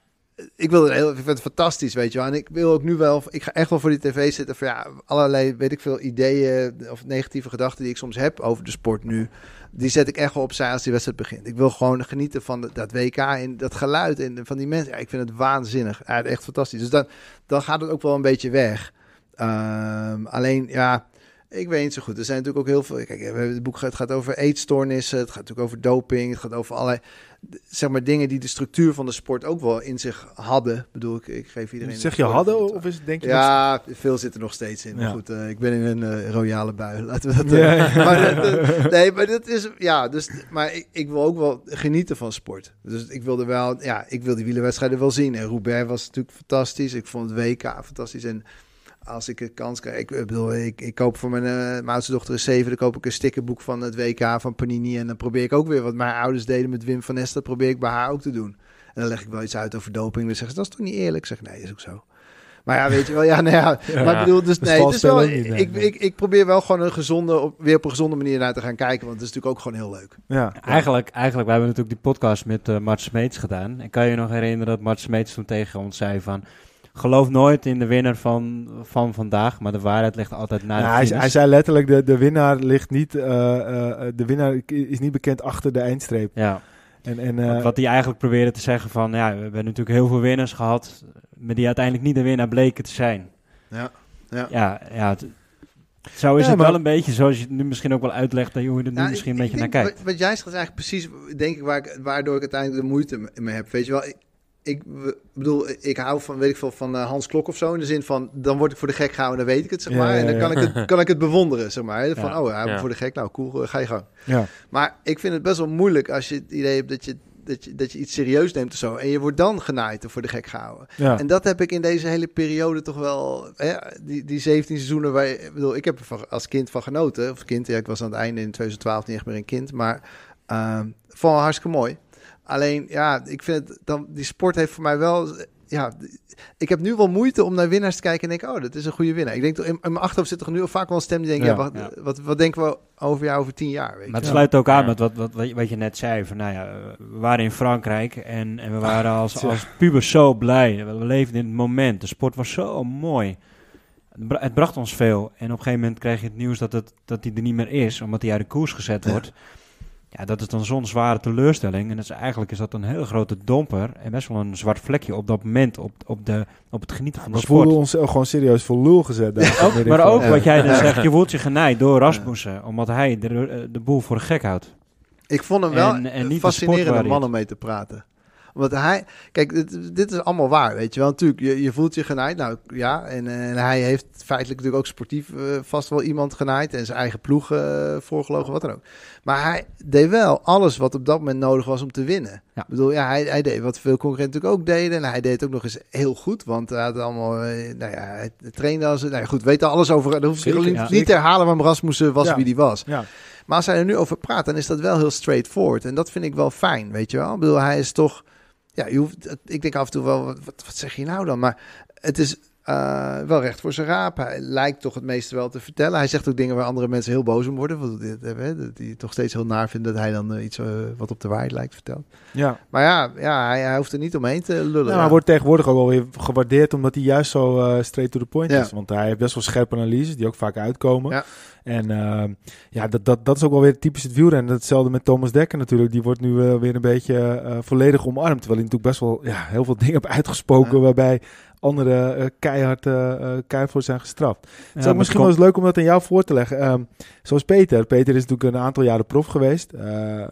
ik wil het heel, ik vind het fantastisch, weet je wel. En ik wil ook nu wel, ik ga echt wel voor die tv zitten. Van ja, allerlei, weet ik veel, ideeën of negatieve gedachten die ik soms heb over de sport nu. Die zet ik echt wel opzij als die wedstrijd begint. Ik wil gewoon genieten van dat WK en dat geluid en van die mensen. Ja, ik vind het waanzinnig. Ja, echt fantastisch. Dus dan, dan gaat het ook wel een beetje weg. Ehm, alleen, ja, ik weet niet zo goed. Er zijn natuurlijk ook heel veel. Kijk, het boek gaat over eetstoornissen. Het gaat natuurlijk over doping. Het gaat over allerlei zeg maar dingen die de structuur van de sport ook wel in zich hadden. bedoel, ik, ik geef iedereen... Zeg je hadden of is het denk je... Ja, veel zit er nog steeds in. Ja. Maar goed, eh, ik ben in een eh, royale bui. Laten we dat... Eh, maar nee, maar dat is... Ja, dus... Maar ik, ik, wil ook wel genieten van sport. Dus ik wilde wel... Ja, ik wil die wielerwedstrijden wel zien. En Roubaix was natuurlijk fantastisch. Ik vond het WK fantastisch. En als ik een kans krijg. Ik, bedoel, ik, ik, koop voor mijn, uh, oudste dochter een zeven. Dan koop ik een stickerboek van het WK van Panini. En dan probeer ik ook weer wat mijn ouders deden met Wim van Nest. Dat probeer ik bij haar ook te doen. En dan leg ik wel iets uit over doping. Dan zeggen ze, dat is toch niet eerlijk? Ik zeg, nee, is ook zo. Maar ja, weet je wel, ja, nou ja, maar ik bedoel, dus nee, dus wel, ik, ik, ik, ik probeer wel gewoon een gezonde, op, weer op een gezonde manier naar te gaan kijken, want het is natuurlijk ook gewoon heel leuk. Ja, Eigenlijk, eigenlijk, we hebben natuurlijk die podcast met uh, Mart Smeets gedaan. En kan je nog herinneren dat Mart Smeets toen tegen ons zei van, geloof nooit in de winnaar van, van vandaag, maar de waarheid ligt altijd na de nou, hij, hij, zei letterlijk, de, de winnaar ligt niet, uh, de winnaar is niet bekend achter de eindstreep. Ja. En, en, wat hij eigenlijk probeerde te zeggen van, ja, we hebben natuurlijk heel veel winnaars gehad, maar die uiteindelijk niet de winnaar bleken te zijn. Ja, ja. ja, ja zo is het wel een beetje, zoals je het nu misschien ook wel uitlegt, dat je er nu nou, misschien een beetje naar kijkt. Wat, jij zegt is eigenlijk precies, denk ik, waar, waardoor ik uiteindelijk de moeite mee heb. Weet je wel, ik bedoel, ik hou van, weet ik veel, van eh, Hans Klok of zo. In de zin van, dan word ik voor de gek gehouden, dan weet ik het, zeg maar. En dan kan ik het, kan ik het bewonderen, zeg maar. Van, oh, hij voor de gek, nou, cool, eh, ga je gang. Maar ik vind het best wel moeilijk als je het idee hebt dat je, dat je, dat je iets serieus neemt of zo. En je wordt dan genaaid of voor de gek gehouden. En dat heb ik in deze hele periode toch wel... Hè, die, die 17 seizoenen waar... Ik bedoel, ik heb er als kind van genoten. Of kind, ja, ik was aan het einde in 2012 niet echt meer een kind. Maar uh, van hartstikke mooi. Alleen, ja, ik vind dan, die sport heeft voor mij wel ja, ik heb nu wel moeite om naar winnaars te kijken en denk, oh, dat is een goede winnaar. Ik denk, in, in mijn achterhoofd zit er nu al vaak wel een stem die denkt, ja, wat, wat, denken we over jou over tien jaar? Weet maar het sluit ook aan met wat, wat, wat je net zei, van nou ja, we waren in Frankrijk en, en we ah, waren als, als pubers zo blij. We leefden in het moment, de sport was zo mooi. Het bracht ons veel. En op een gegeven moment krijg je het nieuws dat, het, dat die er niet meer is, omdat hij uit de koers gezet wordt. Ja, dat is dan zo'n zware teleurstelling. En dat is, eigenlijk is dat een hele grote domper. En best wel een zwart vlekje op dat moment. Op, op, de, op het genieten van de sport. We voelen ons gewoon serieus voor lul gezet. Daar maar ook wat jij dan zegt. Je voelt je geneid door Rasmussen. Omdat hij de, de boel voor de gek houdt. Ik vond hem wel en, en een fascinerende man om mee te praten. Want hij, kijk, dit, dit, is allemaal waar, weet je wel. Natuurlijk, je, je voelt je genaaid. Nou ja, en, hij heeft feitelijk natuurlijk ook sportief eh, vast wel iemand genaaid. En zijn eigen ploeg eh, voorgelogen, wat dan ook. Maar hij deed wel alles wat op dat moment nodig was om te winnen. Ik bedoel, ja, hij, hij deed wat veel concurrenten natuurlijk ook deden. En hij deed ook nog eens heel goed. Want hij had allemaal, eh, nou ja, hij trainde als... Nou goed, weet er alles over. Dan hoef zich niet, te herhalen waarom Rasmussen was wie die was. Ja. Maar als hij er nu over praat, dan is dat wel heel straightforward. En dat vind ik wel fijn, weet je wel. Ik bedoel, hij is toch ja, je hoeft, ik denk af en toe wel, wat, wat zeg je nou dan? Maar het is eh, wel recht voor zijn raap. Hij lijkt toch het meeste wel te vertellen. Hij zegt ook dingen waar andere mensen heel boos om worden. Want die, die toch steeds heel naar vinden dat hij dan eh, iets eh, wat op de waarheid lijkt vertelt. Ja. Maar ja, ja hij, hij hoeft er niet omheen te lullen. Nou, hij wordt tegenwoordig ook wel weer gewaardeerd omdat hij juist zo straight to the point is. Want hij heeft best wel scherpe analyses die ook vaak uitkomen. En ehm, ja, dat, dat, dat is ook wel weer typisch het wielrennen. Hetzelfde met Thomas Dekker natuurlijk. Die wordt nu weer een beetje volledig omarmd. Terwijl hij natuurlijk best wel ja, heel veel dingen heeft uitgesproken waarbij andere uh, keihard, uh, voor zijn gestraft. Ja, het misschien wel eens leuk om dat aan jou voor te leggen. Ehm, zoals Peter. Peter is natuurlijk een aantal jaren prof geweest. nee,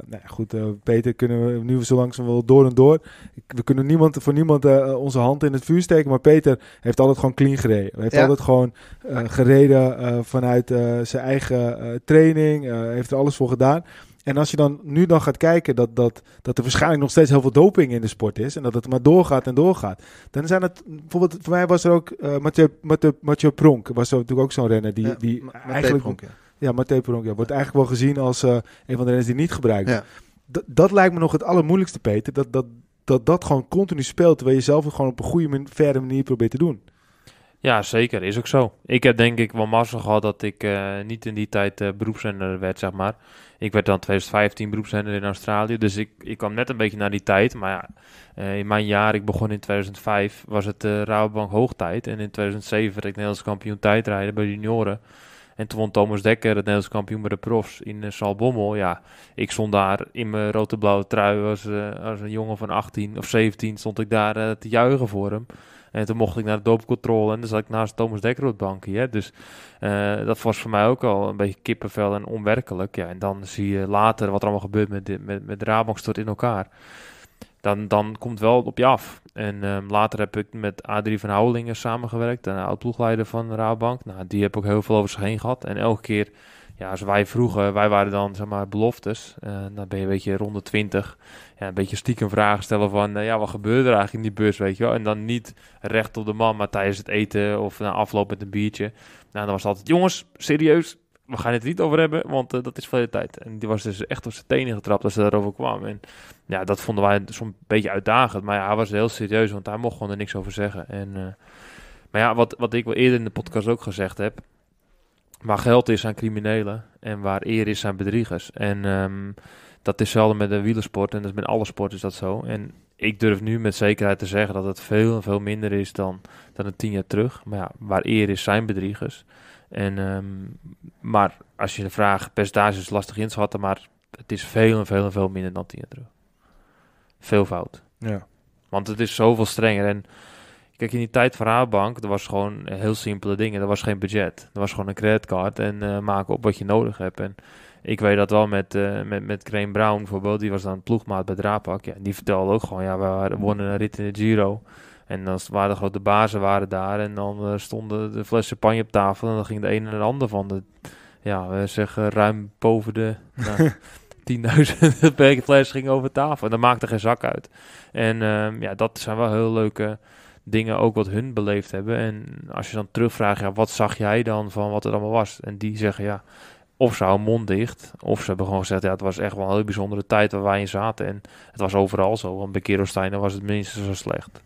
nou goed, Peter kunnen we nu zo langzaam wel door en door. We kunnen niemand, voor niemand onze hand in het vuur steken. Maar Peter heeft altijd gewoon clean gereden. Hij heeft altijd gewoon gereden vanuit zijn eigen training. heeft er alles voor gedaan. En als je dan nu dan gaat kijken dat, dat, dat er waarschijnlijk nog steeds heel veel doping in de sport is. En dat het maar doorgaat en doorgaat. Dan zijn het, bijvoorbeeld voor mij was er ook uh, Mathieu, Mathieu, Mathieu Pronk. Was natuurlijk ook zo'n renner die, die eigenlijk... Pronk, ja. ja, Mathieu Pronk. Ja, wordt eigenlijk wel gezien als eh, een van de renners die niet gebruikt. Ja. Dat lijkt me nog het allermoeilijkste, Peter. Dat dat, dat dat gewoon continu speelt, terwijl je zelf het gewoon op een goede, verre manier probeert te doen. Ja, zeker. Is ook zo. Ik heb denk ik wel mazzel gehad dat ik eh, niet in die tijd beroepsrenner eh, beroepszender werd, zeg maar. Ik werd dan 2015 beroepszender in Australië, dus ik, ik kwam net een beetje naar die tijd. Maar uh, in mijn jaar, ik begon in 2005, was het Rauwbank hoogtijd. En in 2007 werd ik Nederlands kampioen tijdrijden bij junioren. En toen won Thomas Dekker het Nederlands kampioen bij de profs in Salbommel. Ja, ik stond daar in mijn rood-blauwe trui als, als een jongen van 18 of 17, stond ik daar te juichen voor hem. En eh, toen mocht ik naar de doopcontrole en dan zat ik naast Thomas Dekker op het bankje. Dus eh, dat was voor mij ook al een beetje kippenvel en onwerkelijk. Ja, en dan zie je later wat er allemaal gebeurt met, de, met, met stort in elkaar. Dan, dan komt wel op je af. En ehm, later heb ik met Adrie van Houwelingen samengewerkt, een oud-ploegleider van Rabank. Nou, die heb ik ook heel veel over zich heen gehad. En elke keer ja, als wij vroeger, wij waren dan zeg maar beloftes. Uh, dan ben je een beetje rond de twintig. Ja, een beetje stiekem vragen stellen van, eh, ja, wat gebeurde er eigenlijk in die bus, weet je wel? En dan niet recht op de man, maar tijdens het eten of na afloop met een biertje. Nou, dan was het altijd, jongens, serieus, we gaan het niet over hebben, want eh, dat is veel tijd. En die was dus echt op zijn tenen getrapt als ze daarover kwam. En ja, dat vonden wij een beetje uitdagend. Maar ja, hij was heel serieus, want hij mocht gewoon er niks over zeggen. En, maar ja, wat, wat ik wel eerder in de podcast ook gezegd heb, waar geld is aan criminelen en waar eer is aan bedriegers. En ehm, dat is hetzelfde met de wielersport en dat is met alle sport is dat zo. En ik durf nu met zekerheid te zeggen dat het veel en veel minder is dan, dan een tien jaar terug. Maar ja, waar eer is zijn bedriegers. En, ehm, maar als je de vraag percentages lastig inschatten, maar het is veel en veel en veel minder dan tien jaar terug. Veel fout. Ja. Want het is zoveel strenger. En Kijk, in die tijd van Rabobank, er was gewoon heel simpele dingen. Er was geen budget. Er was gewoon een creditcard en uh, maken op wat je nodig hebt. En ik weet dat wel met, uh, met, met Crane Brown bijvoorbeeld. Die was dan ploegmaat bij Draapak. Ja, die vertelde ook gewoon, ja, we waren, wonnen een rit in de Giro. En dan waren de grote bazen waren daar. En dan eh, stonden de flessen champagne op tafel. En dan ging de een en de ander van de, ja, we zeggen ruim boven de... Nou, 10.000 fles ging over tafel. En dat maakte geen zak uit. En ehm, ja, dat zijn wel heel leuke dingen ook wat hun beleefd hebben. En als je dan terugvraagt, ja, wat zag jij dan van wat het allemaal was? En die zeggen, ja, of ze houden mond dicht, of ze hebben gewoon gezegd, ja, het was echt wel een heel bijzondere tijd waar wij in zaten. En het was overal zo, want bij was het minstens zo slecht.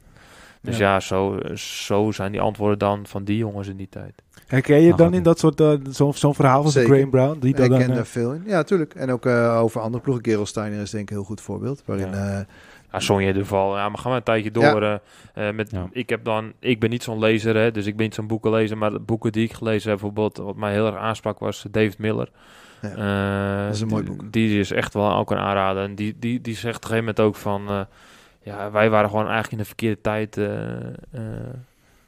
Dus ja, zo, zo zijn die antwoorden dan van die jongens in die tijd. Herken je dan in dat soort, uh, zo, zo'n verhaal van Graham Brown? Die ik eh, veel in. Ja, tuurlijk. En ook eh, over andere ploegen. Gerolsteiner is denk ik een heel goed voorbeeld. Waarin Ah, Sonja ieder geval. Ja, maar gaan we een tijdje door. Eh, eh, met, ik, heb dan, ik ben niet zo'n lezer, hè, dus ik ben niet zo'n boekenlezer. Maar de boeken die ik gelezen heb, bijvoorbeeld, wat mij heel erg aansprak, was eh, David Miller. dat is een mooi boek. Die, is echt wel ook een aanrader. En die, die, die zegt op een gegeven moment ook van... ja, wij waren gewoon eigenlijk in de verkeerde tijd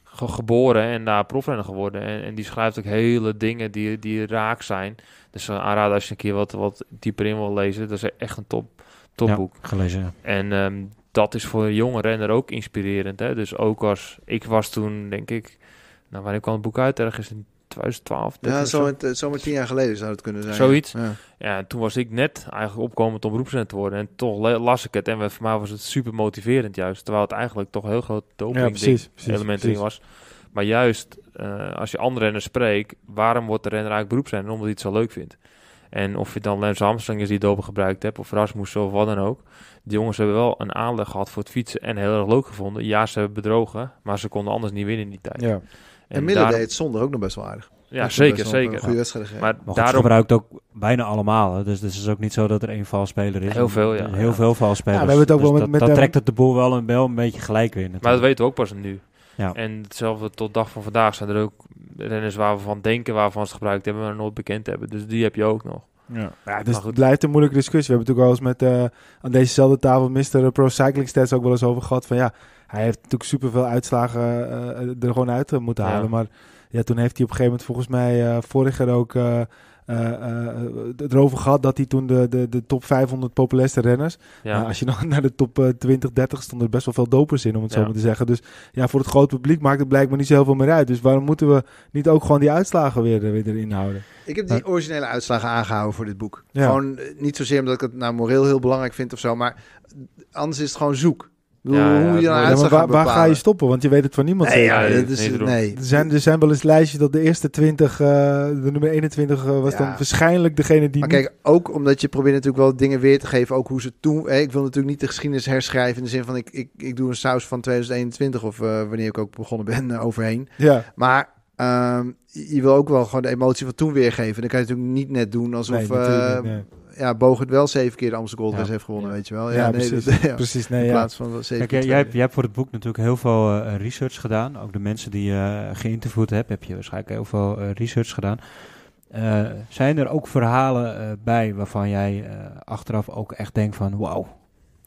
geboren en daar profrenner geworden. En, en, die schrijft ook hele dingen die, die raak zijn. Dus aanraden als je een keer wat, wat dieper in wil lezen. Dat is echt een top, topboek. Ja, gelezen, En ehm, dat is voor een jonge renner ook inspirerend. Hè? Dus ook als... Ik was toen, denk ik... Nou, wanneer kwam het boek uit? Ergens in 2012. Ja, zo, met, zo tien jaar geleden zou het kunnen zijn. Zoiets. Ja, toen was ik net eigenlijk opkomend om beroepsrent te worden. En toch las ik het. En voor mij was het super motiverend juist. Terwijl het eigenlijk toch heel groot doping ja, precies, precies, was. Maar juist eh, als je andere renners spreekt... waarom wordt de renner eigenlijk beroepsrenner? Omdat hij het zo leuk vindt. En of je dan Lance Armstrong is die dopen gebruikt hebt, of Rasmussen of wat dan ook. Die jongens hebben wel een aanleg gehad voor het fietsen en heel erg leuk gevonden. Ja, ze hebben bedrogen, maar ze konden anders niet winnen in die tijd. Ja. En, en Midden deed het zondag ook nog best wel aardig. Ja, zeker, zeker. Goede wedstrijd. Maar, maar gebruikt ook bijna allemaal. Dus, dus het is ook niet zo dat er één valspeler is. Heel veel, ja. Heel veel valspelers. Ja, we hebben het ook dus wel met, met dat trekt het de boel wel een, wel een beetje gelijk weer. Maar dat weten we ook pas nu. Ja. En hetzelfde tot dag van vandaag zijn er ook renners waarvan denken waarvan ze gebruikt hebben, maar nooit bekend hebben. Dus die heb je ook nog. Ja, ja dus het blijft een moeilijke discussie. We hebben natuurlijk wel eens met eh, aan dezezelfde tafel Mr. Eh, Pro Cycling Stats ook wel eens over gehad. Van ja, hij heeft natuurlijk superveel uitslagen eh, er gewoon uit moeten halen. Maar ja, toen heeft hij op een gegeven moment volgens mij uh, vorig jaar ook eh, eh, erover gehad dat hij toen de, de, de top 500 populairste renners. Nou, als je dan naar de top 20, 30 stond er best wel veel dopers in, om het zo maar te zeggen. Dus ja, voor het grote publiek maakt het blijkbaar niet zoveel meer uit. Dus waarom moeten we niet ook gewoon die uitslagen weer, eh, weer erin houden? Ik heb die originele uitslagen aangehouden voor dit boek. Gewoon niet zozeer omdat ik het nou moreel heel belangrijk vind of zo, maar anders is het gewoon zoek hoe je ja, maar waar, waar, ga je stoppen? Want je weet het van niemand. Nee, dat is, nee, Er, zijn, er zijn wel eens lijstjes dat de eerste 20, eh, de nummer 21 eh, was dan waarschijnlijk degene die. Maar kijk, ook omdat je probeert natuurlijk wel dingen weer te geven, ook hoe ze toen. ik wil natuurlijk niet de geschiedenis herschrijven in de zin van ik, ik, ik doe een saus van 2021 of eh, wanneer ik ook begonnen ben overheen. Ja. Maar ehm, je wil ook wel gewoon de emotie van toen weergeven. Dan kan je natuurlijk niet net doen alsof. Nee, ja, het wel zeven keer de Amstel Gold Race heeft gewonnen, weet je wel. Ja, nee, precies. in plaats van zeven Kijk, jij, hebt voor het boek natuurlijk heel veel eh, research gedaan. Ook de mensen die je eh, geïnterviewd hebt, heb je waarschijnlijk heel veel eh, research gedaan. zijn er ook verhalen bij waarvan jij achteraf ook echt denkt van... wauw,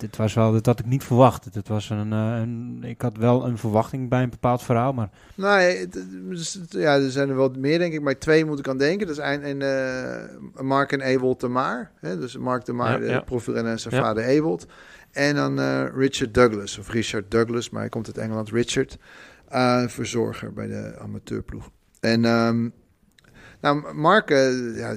het was wel, dat had ik niet verwacht. Het was een, eh, een, ik had wel een verwachting bij een bepaald verhaal, maar... Nee, ja, er zijn er wel meer, denk ik. Maar twee moet ik aan denken. Dat is een, eh, Mark en Ewold de Maar. Hè? Dus Mark de Maar, ja, en zijn vader Ewold. En dan eh, Richard Douglas, of Richard Douglas, maar hij komt uit Engeland. Richard, verzorger bij de amateurploeg. En ehm, nou, Mark, ja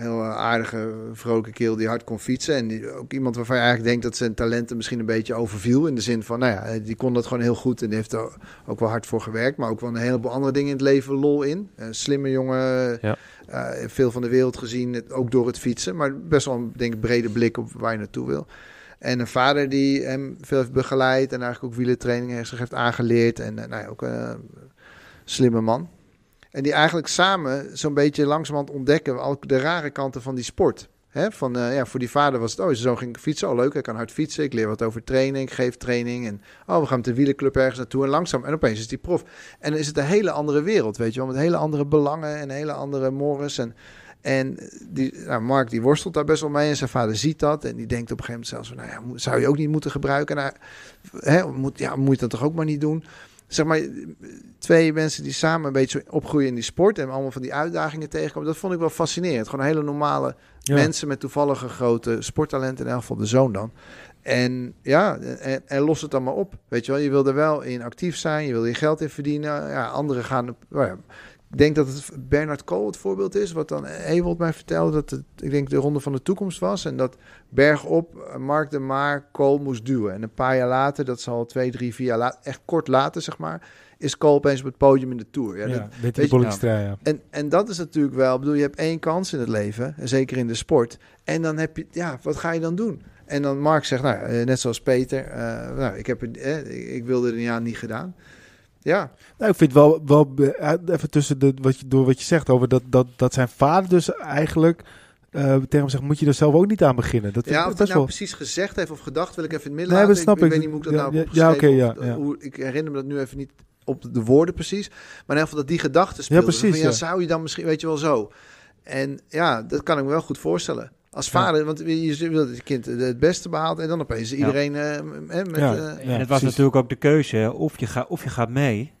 heel eh, aardige, vrolijke keel die hard kon fietsen. En die, ook iemand waarvan je eigenlijk denkt dat zijn talenten misschien een beetje overviel. In de zin van, nou ja, eh, die kon dat gewoon heel goed en heeft er ook wel hard voor gewerkt. Maar ook wel een heleboel andere dingen in het leven lol in. Een eh, slimme jongen, ja. veel van de wereld gezien, ook door het fietsen. Maar best wel een denk, brede blik op waar je naartoe wil. En een vader die hem veel heeft begeleid en eigenlijk ook wielentraining heeft, heeft aangeleerd. En nou ja, ook een slimme man. En die eigenlijk samen zo'n beetje langzamerhand ontdekken al de rare kanten van die sport. Van, eh, ja, voor die vader was het, oh, zijn zoon ging fietsen, al oh, leuk, ik kan hard fietsen. Ik leer wat over training, ik geef training. En oh, we gaan met de wielenclub ergens naartoe. En langzaam, en opeens is die prof. En dan is het een hele andere wereld, weet je wel. Met hele andere belangen en hele andere mores. En, en die, nou, Mark die worstelt daar best wel mee. En zijn vader ziet dat. En die denkt op een gegeven moment zelfs van, nou ja, zou je ook niet moeten gebruiken. Nou, hè, moet, ja, moet je dat toch ook maar niet doen zeg maar, twee mensen die samen een beetje opgroeien in die sport en allemaal van die uitdagingen tegenkomen. Dat vond ik wel fascinerend. Gewoon hele normale mensen met toevallige grote sporttalenten, in elk geval de zoon dan. En ja, en, en, los het dan maar op. Weet je wel, je wil er wel in actief zijn, je wil je geld in verdienen. Ja, anderen gaan. Nou ja, ik denk dat het Bernard Kool het voorbeeld is, wat dan Ewald mij vertelde dat het, ik denk de ronde van de toekomst was en dat bergop eh, Mark de Maar Kool moest duwen. En een paar jaar later, dat zal twee, drie, vier jaar later, echt kort later zeg maar, is Kool opeens op het podium in de Tour. Ja, dat, weet je, En, en dat is natuurlijk wel, bedoel, je hebt één kans in het leven, zeker in de sport. En dan heb je, ja, wat ga je dan doen? En dan Mark zegt, nou, eh, net zoals Peter, eh, nou, ik, heb, ik wilde er een jaar niet gedaan. Ja. Nou, ik vind wel, wel eh, even tussen de, wat je, door wat je zegt over dat, dat, dat zijn vader dus eigenlijk uh, zegt, moet je er zelf ook niet aan beginnen. Dat, ja, of dat nou precies gezegd heeft of gedacht, wil ik even in het midden nee, laten. Ik, ik, weet niet hoe ik dat ja, nou ja, Hoe, ik herinner me dat nu even niet op de woorden precies. Maar in ieder geval dat die gedachten speelt. Ja, precies. Van, ja, Zou je dan misschien, weet je wel, zo. En ja, dat kan ik me wel goed voorstellen. Als vader, want je wil dat het kind het beste behaalt en dan opeens iedereen... Eh, ja. met, eh, ja. en het was natuurlijk ook de keuze, of je, gaat, of je gaat mee,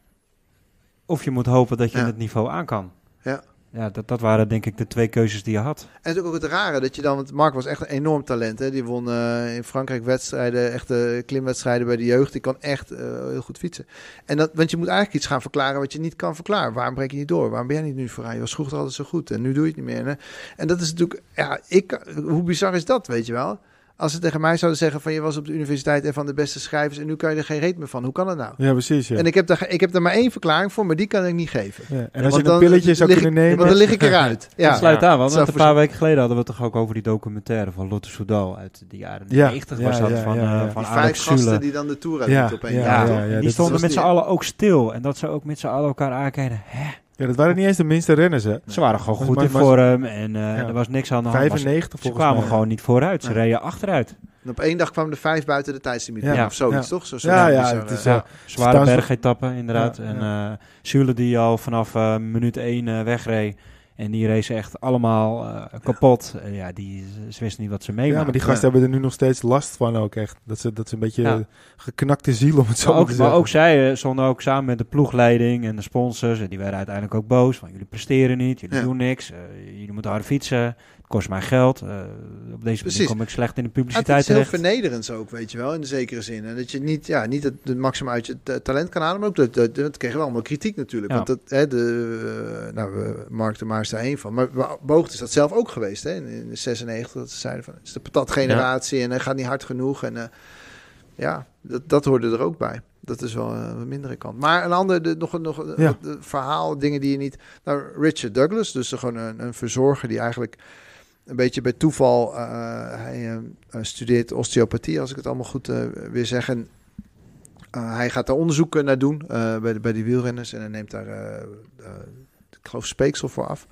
of je moet hopen dat je het niveau aan kan. Ja ja, dat, dat waren denk ik de twee keuzes die je had. En het ook het rare dat je dan, Mark was echt een enorm talent. Hè? Die won eh, in Frankrijk wedstrijden, echte klimwedstrijden bij de jeugd. Die kan echt eh, heel goed fietsen. En dat, want je moet eigenlijk iets gaan verklaren wat je niet kan verklaren. Waarom breek je niet door? Waarom ben jij niet nu vrij? Je was vroeger altijd zo goed en nu doe je het niet meer. Hè? En dat is natuurlijk, ja, ik, hoe bizar is dat, weet je wel? Als ze tegen mij zouden zeggen van je was op de universiteit en van de beste schrijvers en nu kan je er geen reet meer van. Hoe kan dat nou? Ja, precies. Ja. En ik heb, daar, ik heb maar één verklaring voor, maar die kan ik niet geven. Ja. En als je een pilletje zou kunnen ik, nemen. Want dan lig ik eruit. Ja. sluit aan, want een paar weken geleden hadden we toch ook over die documentaire van Lotte Soudal uit de jaren 90 was dat van, eh, van die vijf gasten die dan de Tour uit op één jaar. Die stonden met z'n allen ook stil en dat ze ook met z'n allen elkaar aankijken. Hè? Ja, dat waren niet eens de minste renners, hè? Ze waren gewoon goed in vorm en eh, er was niks aan de hand. 95 Ze kwamen gewoon niet vooruit, ze reden achteruit. En op één dag kwamen er vijf buiten de tijdslimiet ja. of zoiets, toch? Zo, zo ja, ja, het is, eh, eh, zware bergetappen inderdaad. En uh, Zule die al vanaf minuut 1 wegreed en die race echt allemaal eh, kapot. ja, eh, die, ze wisten niet wat ze meemaakten. Ja, maar die gasten hebben er nu nog steeds last van ook echt. Dat ze, dat ze een beetje geknakte ziel, om het zo maar ook, zeggen. Maar ook zij eh, stonden ook samen met de ploegleiding en de sponsors. En die werden uiteindelijk ook boos. Van jullie presteren niet, jullie doen niks. jullie moeten hard fietsen kost mij geld. Eh, op deze manier kom ik slecht in de publiciteit Het is heel vernederend ook, weet je wel, in de zekere zin. En dat je niet, ja, niet het, het maximum uit je talent kan halen, maar ook dat, dat, kregen we allemaal kritiek natuurlijk. Want dat, hè, de, eh, nou, Mark de Maas daar een van. Maar boogt is dat zelf ook geweest, hè, in, de 96, dat ze zeiden van, het is de patatgeneratie ja. en hij gaat niet hard genoeg. En eh, ja, dat, dat hoorde er ook bij dat is wel een mindere kant. Maar een ander, de, nog, nog een verhaal, dingen die je niet. Nou, Richard Douglas, dus gewoon een, een verzorger die eigenlijk een beetje bij toeval. Eh, hij eh, studeert osteopathie, als ik het allemaal goed eh, weer zeggen. En hij gaat daar onderzoek naar doen bij, de, bij die wielrenners. En hij neemt daar, ik geloof, speeksel voor af.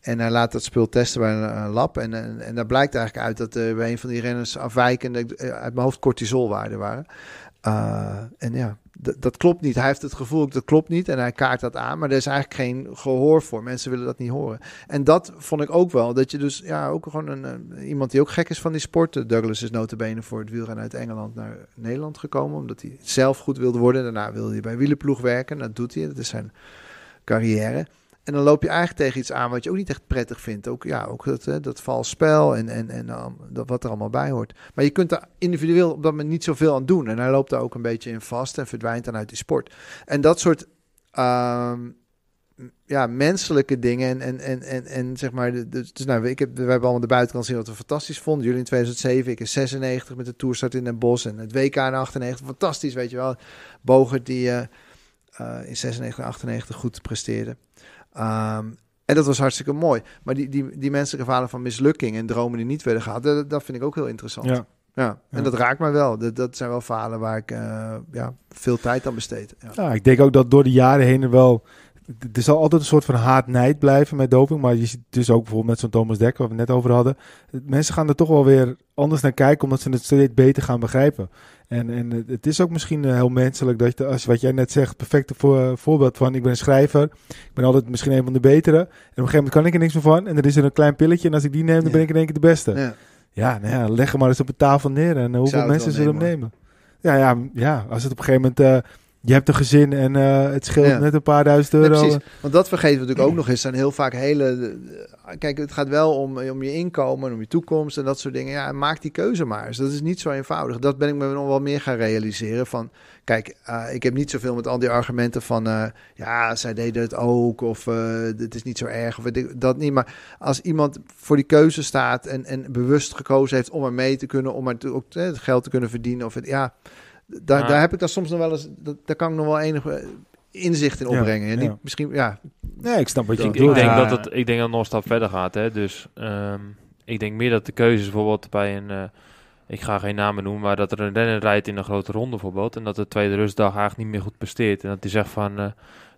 En hij laat dat spul testen bij een, lab. En, en, en, daar blijkt eigenlijk uit dat bij een van die renners afwijkende, uit mijn hoofd, cortisolwaarden waren. Eh, en ja, dat klopt niet. Hij heeft het gevoel, dat klopt niet. En hij kaart dat aan. Maar er is eigenlijk geen gehoor voor. Mensen willen dat niet horen. En dat vond ik ook wel. Dat je dus, ja, ook gewoon een, iemand die ook gek is van die sport. Eh, Douglas is notabene voor het wielrennen uit Engeland naar Nederland gekomen. Omdat hij zelf goed wilde worden. Daarna wilde hij bij wielenploeg werken. Dat doet hij. Dat is zijn carrière. En dan loop je eigenlijk tegen iets aan wat je ook niet echt prettig vindt. Ook, ja, ook dat, dat vals spel en, en, en um, dat, wat er allemaal bij hoort. Maar je kunt daar individueel op dat moment niet zoveel aan doen. En hij loopt daar ook een beetje in vast en verdwijnt dan uit die sport. En dat soort um, ja, menselijke dingen. En, en, en, en, en zeg maar, dus, nou, ik heb, we hebben allemaal de buitenkant zien wat we fantastisch vonden. Jullie in 2007, ik in 96 met de toerstart in Den Bosch en het WK in 98. Fantastisch, weet je wel. Boger die eh, eh, in 96 en 98 goed presteerde. Ehm, en dat was hartstikke mooi. Maar die, die, die menselijke verhalen van mislukking en dromen die niet werden gehad, dat, vind ik ook heel interessant. Ja. Ja, en dat raakt mij wel. Dat, dat zijn wel falen waar ik eh, ja, veel tijd aan besteed. Ja. ja. Nou, ik denk ook dat door de jaren heen er wel er zal altijd een soort van haat-nijd blijven met doping. Maar je ziet dus ook bijvoorbeeld met zo'n Thomas Dekker, waar we het net over hadden. Mensen gaan er toch wel weer anders naar kijken, omdat ze het steeds beter gaan begrijpen. En, en het is ook misschien eh, heel menselijk dat je, als, wat jij net zegt, perfecte voor, eh, voorbeeld van ik ben een schrijver. Ik ben altijd misschien een van de betere. En op een gegeven moment kan ik er niks meer van. En er is er een klein pilletje. En als ik die neem, dan ben ik in één keer de beste. Ja, ja, nou ja leg hem maar eens op de tafel neer. En hoeveel mensen zullen hem nemen? Ja, ja, ja, als het op een gegeven moment eh, je hebt een gezin en eh, het scheelt net een paar duizend euro. Precies. Want dat vergeten we natuurlijk ook nog eens. zijn heel vaak hele. Eh, kijk, het gaat wel om, eh, om je inkomen, om je toekomst en dat soort dingen. Ja, maak die keuze maar eens. Dat is niet zo eenvoudig. Dat ben ik me nog wel meer gaan realiseren. Van, kijk, ik heb niet zoveel met al die argumenten van. ja, zij deden het ook. Of het is niet zo erg. Of dat niet. Maar als iemand voor die keuze staat en, en bewust gekozen heeft om er mee te kunnen. Om er ook het geld te kunnen verdienen. Of het, ja. Daar, daar heb ik dan soms nog wel eens... daar kan ik nog wel enige eh, inzicht in opbrengen. Ja, Misschien, ja. Nee, ik snap wat je ik, ik denk dat het, Ik denk dat stap verder gaat, hè. Dus ehm, ik denk meer dat de keuzes bijvoorbeeld bij een... Eh, ik ga geen namen noemen, maar dat er een renner rijdt in een grote ronde bijvoorbeeld. En dat de tweede rustdag eigenlijk niet meer goed presteert. En dat hij zegt van, eh,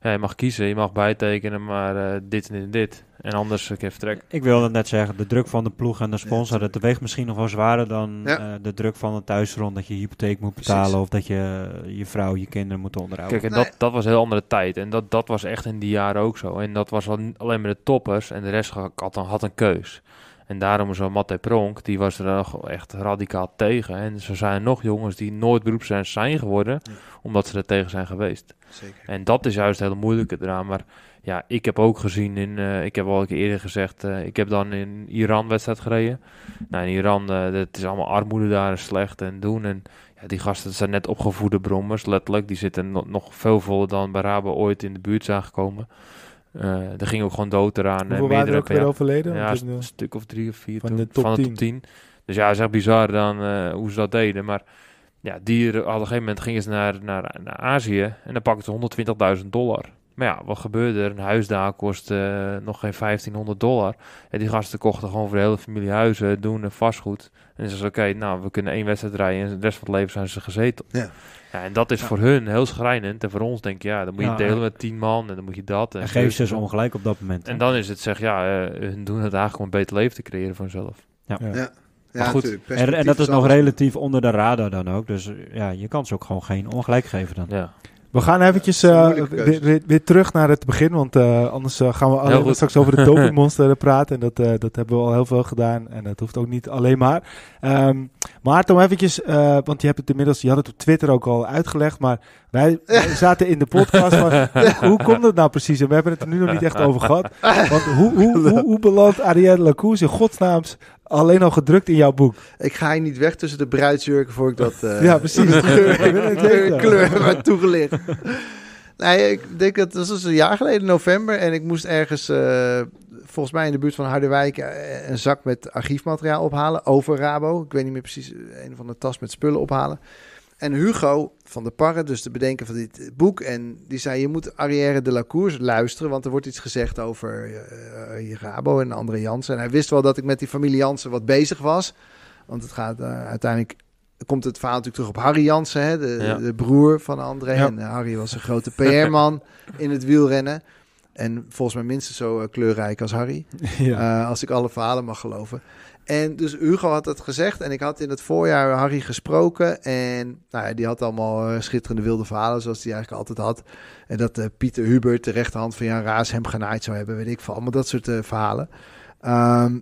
ja, je mag kiezen, je mag bijtekenen, maar uh, dit en dit. En anders ik eh, keer vertrek. Ik wilde net zeggen, de druk van de ploeg en de sponsor, dat weegt misschien nog wel zwaarder dan eh, de druk van een thuisrond dat je hypotheek moet betalen of dat je je vrouw, je kinderen moet onderhouden. Kijk, en dat, dat was een heel andere tijd. En dat, dat was echt in die jaren ook zo. En dat was alleen maar de toppers en de rest had, had een keus. En daarom zo Matte Pronk, die was er nog echt radicaal tegen. En zo zijn nog jongens die nooit beroepsrenners zijn geworden, omdat ze er tegen zijn geweest. Zeker. En dat is juist het hele moeilijke eraan. Maar ja, ik heb ook gezien in, eh, ik heb al een keer eerder gezegd, eh, ik heb dan in Iran wedstrijd gereden. Nou, in Iran, uh, het is allemaal armoede daar slecht en doen. En ja, die gasten zijn net opgevoede brommers, letterlijk. Die zitten nog, nog veel voller dan bij ooit in de buurt zijn gekomen. Uh, er ging ook gewoon dood eraan. Hoeveel eh, waren er ook weer overleden? Ja, een, stuk of drie of vier van, de, top 10. Dus ja, het is echt bizar dan eh, hoe ze dat deden. Maar ja, dieren, op een gegeven moment gingen ze naar, naar, naar Azië en dan pakten ze 120.000 dollar. Maar ja, wat gebeurde er? Een huis daar kost nog geen 1500 dollar. En die gasten kochten gewoon voor de hele familie huizen, doen en vastgoed. En ze is oké, nou, we kunnen één wedstrijd draaien en de rest van het leven zijn ze gezeten. Ja. ja en dat is voor hun heel schrijnend. En voor ons denk je, ja, dan moet je delen met tien man en dan moet je dat. En, en geef ze ongelijk op dat moment. En dan is het zeg, ja, eh, hun doen het eigenlijk om een beter leven te creëren vanzelf. Ja. ja. Maar goed, en, en, dat is nog relatief onder de radar dan ook. Dus ja, je kan ze ook gewoon geen ongelijk geven dan. Ja. We gaan eventjes eh, weer, terug naar het begin, want eh, anders eh, gaan we straks over de dopingmonster praten. En dat, dat hebben we al heel veel gedaan en dat hoeft ook niet alleen maar. Ehm, maar Tom, eventjes, eh, want je hebt het inmiddels, je had het op Twitter ook al uitgelegd, maar wij, zaten in de podcast hoe komt het nou precies? En we hebben het er nu nog niet echt over gehad. Want hoe, hoe, hoe, belandt Ariane Lacouz in godsnaams alleen al gedrukt in jouw boek? Ik ga hier niet weg tussen de bruidsjurken voor ik dat... Eh, ja, precies. De kleur, de kleur, de toegelicht. Nee, ik denk dat dat was een jaar geleden, november. En ik moest ergens, eh, volgens mij in de buurt van Harderwijk, eh, een zak met archiefmateriaal ophalen over Rabo. Ik weet niet meer precies, eh, een van de tas met spullen ophalen. En Hugo van de Parre, dus de bedenker van dit boek, en die zei: Je moet Arrière de la Course luisteren, want er wordt iets gezegd over je Rabo en André Jansen. En hij wist wel dat ik met die familie Jansen wat bezig was, want het gaat uiteindelijk komt het verhaal natuurlijk terug op Harry Jansen, hè, de, de broer van André. En eh, Harry was een grote PR-man in het wielrennen. En volgens mij minstens zo eh, kleurrijk als Harry. Ja. Eh, als ik alle verhalen mag geloven. En dus Hugo had dat gezegd. En ik had in het voorjaar Harry gesproken. En nou ja, die had allemaal schitterende wilde verhalen. Zoals hij eigenlijk altijd had. En dat uh, Pieter Hubert, de rechterhand van Jan Raas, hem genaaid zou hebben. Weet ik veel. Allemaal dat soort verhalen. Ehm,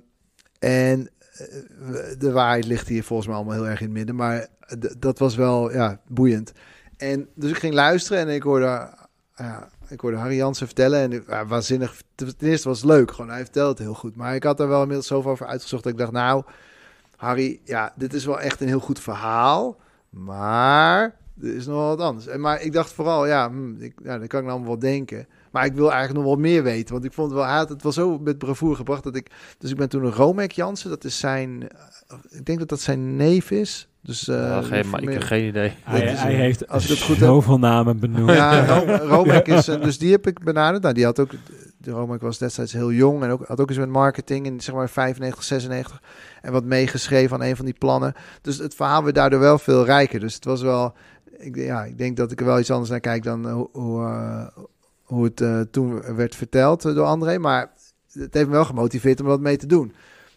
en eh, eh, de waarheid ligt hier volgens mij allemaal heel erg in het midden. Maar dat was wel ja, boeiend. En dus ik ging luisteren en ik hoorde, ah ja, ik hoorde Harry Jansen vertellen. En ah, waanzinnig. Ten eerste was het leuk. Gewoon, hij vertelde het heel goed. Maar ik had er wel inmiddels zoveel over uitgezocht dat ik dacht, nou, Harry, ja, dit is wel echt een heel goed verhaal. Maar er is nog wel wat anders. En, maar ik dacht vooral, ja, hm, ik, ja, dat kan ik nou wel denken. Maar ik wil eigenlijk nog wel meer weten. Want ik vond wel haat. Het was zo met bravoure gebracht dat ik. Dus ik ben toen een Romek Jansen. Dat is zijn. Eh, ik denk dat dat zijn neef is. Dus, eh, geen, maar ik heb geen idee. Hij, heeft als het goed zoveel heb, namen benoemd. Ja, Romek is... Eh, dus die heb ik benaderd. Nou, die had ook... De Romek was destijds heel jong en ook, had ook eens met marketing in zeg maar 95, 96. En wat meegeschreven aan een van die plannen. Dus het verhaal werd daardoor wel veel rijker. Dus het was wel... Ik, ja, ik denk dat ik er wel iets anders naar kijk dan hoe, hoe het eh, toen werd verteld eh, door André. Maar het heeft me wel gemotiveerd om wat mee te doen.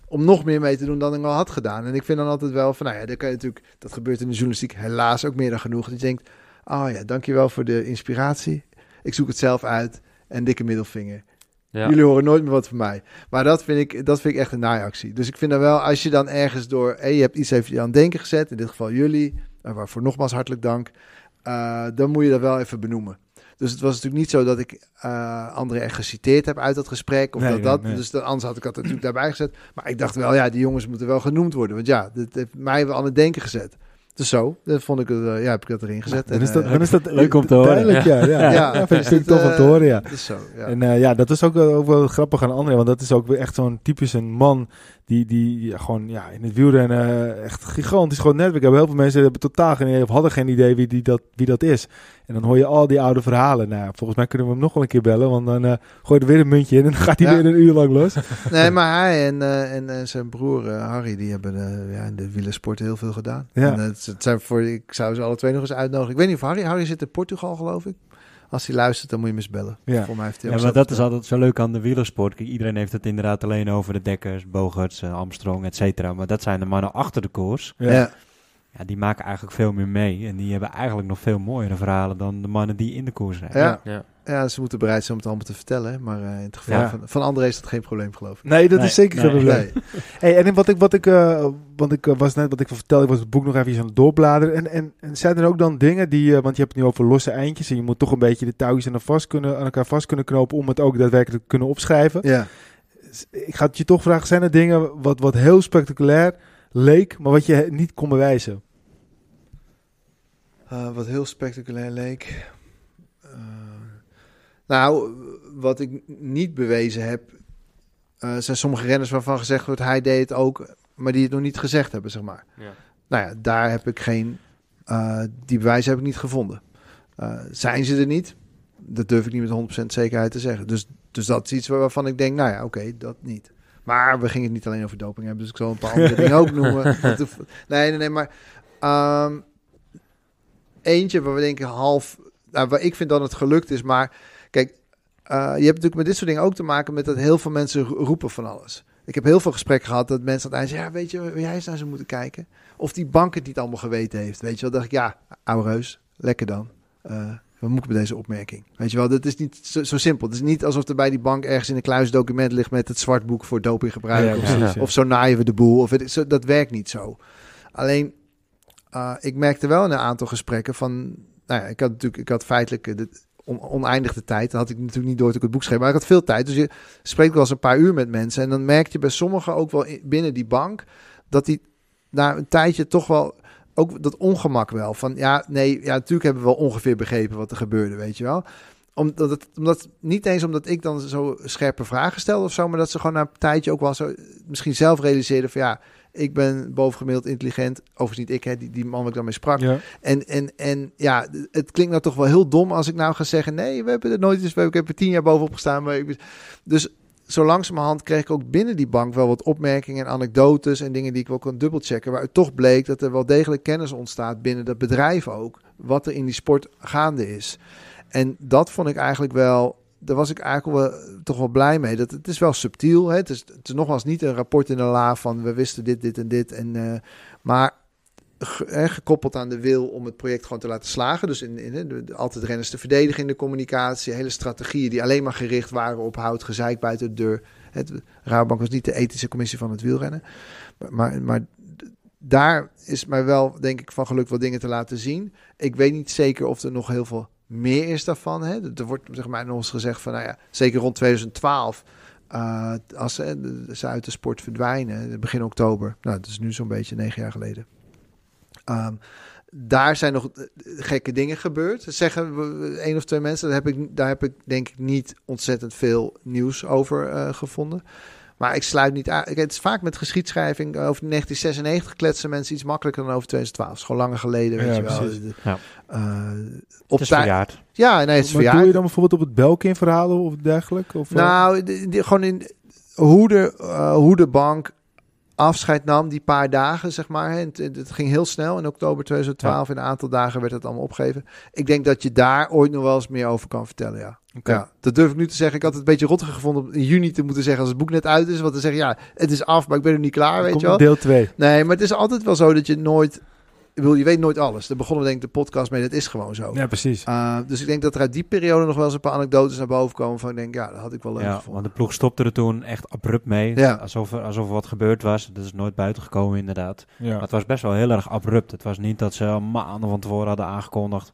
Om nog meer mee te doen dan ik al had gedaan. En ik vind dan altijd wel van, nou ja, dat, kan je natuurlijk, dat gebeurt in de journalistiek helaas ook meer dan genoeg. Dat je denkt, oh ja, dankjewel voor de inspiratie. Ik zoek het zelf uit. En dikke middelvinger. Ja. Jullie horen nooit meer wat van mij. Maar dat vind ik, dat vind ik echt een naaiactie. Dus ik vind dan wel, als je dan ergens door... Hey, je hebt iets even aan het denken gezet, in dit geval jullie... waarvoor nogmaals hartelijk dank... Eh, dan moet je dat wel even benoemen. Dus het was natuurlijk niet zo dat ik uh, eh, echt geciteerd heb uit dat gesprek. Of dat, dat. Dus dan, anders had ik dat natuurlijk daarbij gezet. Maar ik dacht wel, ja, die jongens moeten wel genoemd worden. Want ja, dit heeft mij wel aan het denken gezet. Dus zo, dat vond ik, eh, ja, heb ik dat erin gezet. Eh, dan is dat, dan is dat leuk om te horen. ja. Ja, ja. vind ik tof om te horen, ja. Dus en ja, dat is ook, ook, wel grappig aan André, want dat is ook echt zo'n typisch een man die, die gewoon ja, in het wielrennen eh, echt gigantisch gewoon netwerk hebben. Heel veel mensen hebben totaal geen idee of hadden geen idee wie, die dat, wie dat is. En dan hoor je al die oude verhalen. Nou, volgens mij kunnen we hem nog wel een keer bellen, want dan uh, gooi er weer een muntje in en dan gaat hij weer een uur lang los. nee, maar hij en, eh, en, zijn broer Harry, die hebben ja, in de wielersport heel veel gedaan. Ja. En, het, het, zijn voor, ik zou ze alle twee nog eens uitnodigen. Ik weet niet of Harry, Harry zit in Portugal geloof ik als hij luistert, dan moet je misbellen. eens bellen. Ja, Voor mij heeft hij ja maar dat is altijd zo leuk aan de wielersport. Kijk, iedereen heeft het inderdaad alleen over de dekkers, Bogerts, eh, Armstrong, et cetera. Maar dat zijn de mannen achter de koers. Ja. ja. die maken eigenlijk veel meer mee. En die hebben eigenlijk nog veel mooiere verhalen dan de mannen die in de koers rijden. Ja. ja. Ja, ze moeten bereid zijn om het allemaal te vertellen. Maar eh, in het geval van, van André is dat geen probleem, geloof ik. Nee, dat is zeker geen probleem. Nee. hey, en wat ik, wat ik, uh, eh, want ik eh, was net wat ik vertelde, ik was het boek nog even aan het doorbladeren. En, en, en zijn er ook dan dingen die, want je hebt het nu over losse eindjes. En je moet toch een beetje de touwtjes aan, vast kunnen, aan elkaar vast kunnen knopen om het ook daadwerkelijk te kunnen opschrijven. Ja. Ik ga je toch vragen, zijn er dingen wat, wat heel spectaculair leek, maar wat je niet kon bewijzen? wat heel spectaculair leek. Nou, wat ik niet bewezen heb, eh, zijn sommige renners waarvan gezegd wordt, hij deed het ook, maar die het nog niet gezegd hebben, zeg maar. Ja. Nou ja, daar heb ik geen, eh, die bewijzen heb ik niet gevonden. Eh, zijn ze er niet? Dat durf ik niet met 100% zekerheid te zeggen. Dus, dus dat is iets waarvan ik denk, nou ja, oké, dat niet. Maar we gingen het niet alleen over doping hebben, dus ik zal een paar andere dingen ook noemen. Nee, nee, nee, maar ehm, eentje waar we denken half, nou, waar ik vind dat het gelukt is, maar Kijk, eh, je hebt natuurlijk met dit soort dingen ook te maken met dat heel veel mensen roepen van alles. Ik heb heel veel gesprekken gehad dat mensen aan het eind zeggen... ja, weet je, jij eens naar ze moeten kijken? Of die bank het niet allemaal geweten heeft, weet je wel. dacht ik, ja, reus, lekker dan. Uh, wat moet ik met deze opmerking? Weet je wel, dat is niet zo, simpel. Het is niet alsof er bij die bank ergens in een kluis document ligt... met het zwartboek voor dopinggebruik. Ja, ja, of, zo naaien we de boel. Of het, zo, dat werkt niet zo. Alleen, uh, ik merkte wel in een aantal gesprekken van... Nou ja, ik had natuurlijk, ik had feitelijk... de oneindig de tijd. Dan had ik natuurlijk niet door te ik het boek schreef. Maar ik had veel tijd. Dus je spreekt wel eens een paar uur met mensen. En dan merk je bij sommigen ook wel binnen die bank. dat die na een tijdje toch wel. ook dat ongemak wel. Van ja, nee, ja, natuurlijk hebben we wel ongeveer begrepen wat er gebeurde, weet je wel. Omdat, het, omdat niet eens omdat ik dan zo scherpe vragen stelde of zo. maar dat ze gewoon na een tijdje ook wel zo. misschien zelf realiseerden van ja ik ben bovengemiddeld intelligent. Overigens niet ik, hè, die, die man waar ik daarmee sprak. En, en, en ja, het klinkt nou toch wel heel dom als ik nou ga zeggen... nee, we hebben er nooit eens... ik heb er tien jaar bovenop gestaan. Maar ik, dus zo langzamerhand kreeg ik ook binnen die bank wel wat opmerkingen en anekdotes en dingen die ik wel kon dubbelchecken. Waar het toch bleek dat er wel degelijk kennis ontstaat binnen dat bedrijf ook. Wat er in die sport gaande is. En dat vond ik eigenlijk wel daar was ik eigenlijk wel, eh, toch wel blij mee. Dat, het is wel subtiel. Hè? Het, is, het is nogmaals niet een rapport in de la van we wisten dit, dit en dit. En, eh, maar gekoppeld aan de wil om het project gewoon te laten slagen. Dus in, in, de, de, altijd renners te verdedigen in de communicatie. Hele strategieën die alleen maar gericht waren op hout, gezeik buiten de deur. Het, Rabobank was niet de ethische commissie van het wielrennen. Maar, maar, daar is mij wel, denk ik, van geluk wat dingen te laten zien. Ik weet niet zeker of er nog heel veel meer is daarvan. Hè? Er wordt zeg maar, in ons gezegd van, nou ja, zeker rond 2012, eh, als ze, uit de sport verdwijnen, eh, begin oktober. Nou, dat is nu zo'n beetje negen jaar geleden. Ehm, daar zijn nog eh, gekke dingen gebeurd. Zeggen één of twee mensen. Daar heb ik, daar heb ik denk ik niet ontzettend veel nieuws over gevonden. Maar ik sluit niet uit. Het is vaak met geschiedschrijving. Over 1996 kletsen mensen iets makkelijker dan over 2012. Schoon is gewoon langer geleden. Weet je wel. Ja. Uh, op het is Ja, nee, het is maar doe je dan bijvoorbeeld op het Belkin verhalen of dergelijke? Of, eh? nou, de, gewoon in hoe de, eh, hoe de bank afscheid nam, die paar dagen, zeg maar. Het, het ging heel snel in oktober 2012. In een aantal dagen werd het allemaal opgegeven. Ik denk dat je daar ooit nog wel eens meer over kan vertellen, ja. ja. Dat durf ik nu te zeggen. Ik had het een beetje rottig gevonden om in juni te moeten zeggen als het boek net uit is. Want te zeggen, ja, het is af, maar ik ben er niet klaar, weet je wel. deel 2. Nee, maar het is altijd wel zo dat je nooit wil, je weet nooit alles. Daar begonnen we denk ik de podcast mee. Dat is gewoon zo. Ja, precies. Eh, dus ik denk dat er uit die periode nog wel eens een paar anekdotes naar boven komen. Van ik denk, ja, dat had ik wel leuk ja, Want de ploeg stopte er toen echt abrupt mee. Alsof, er, alsof er wat gebeurd was. Dat is nooit buiten gekomen inderdaad. Ja. Maar het was best wel heel erg abrupt. Het was niet dat ze maanden van tevoren hadden aangekondigd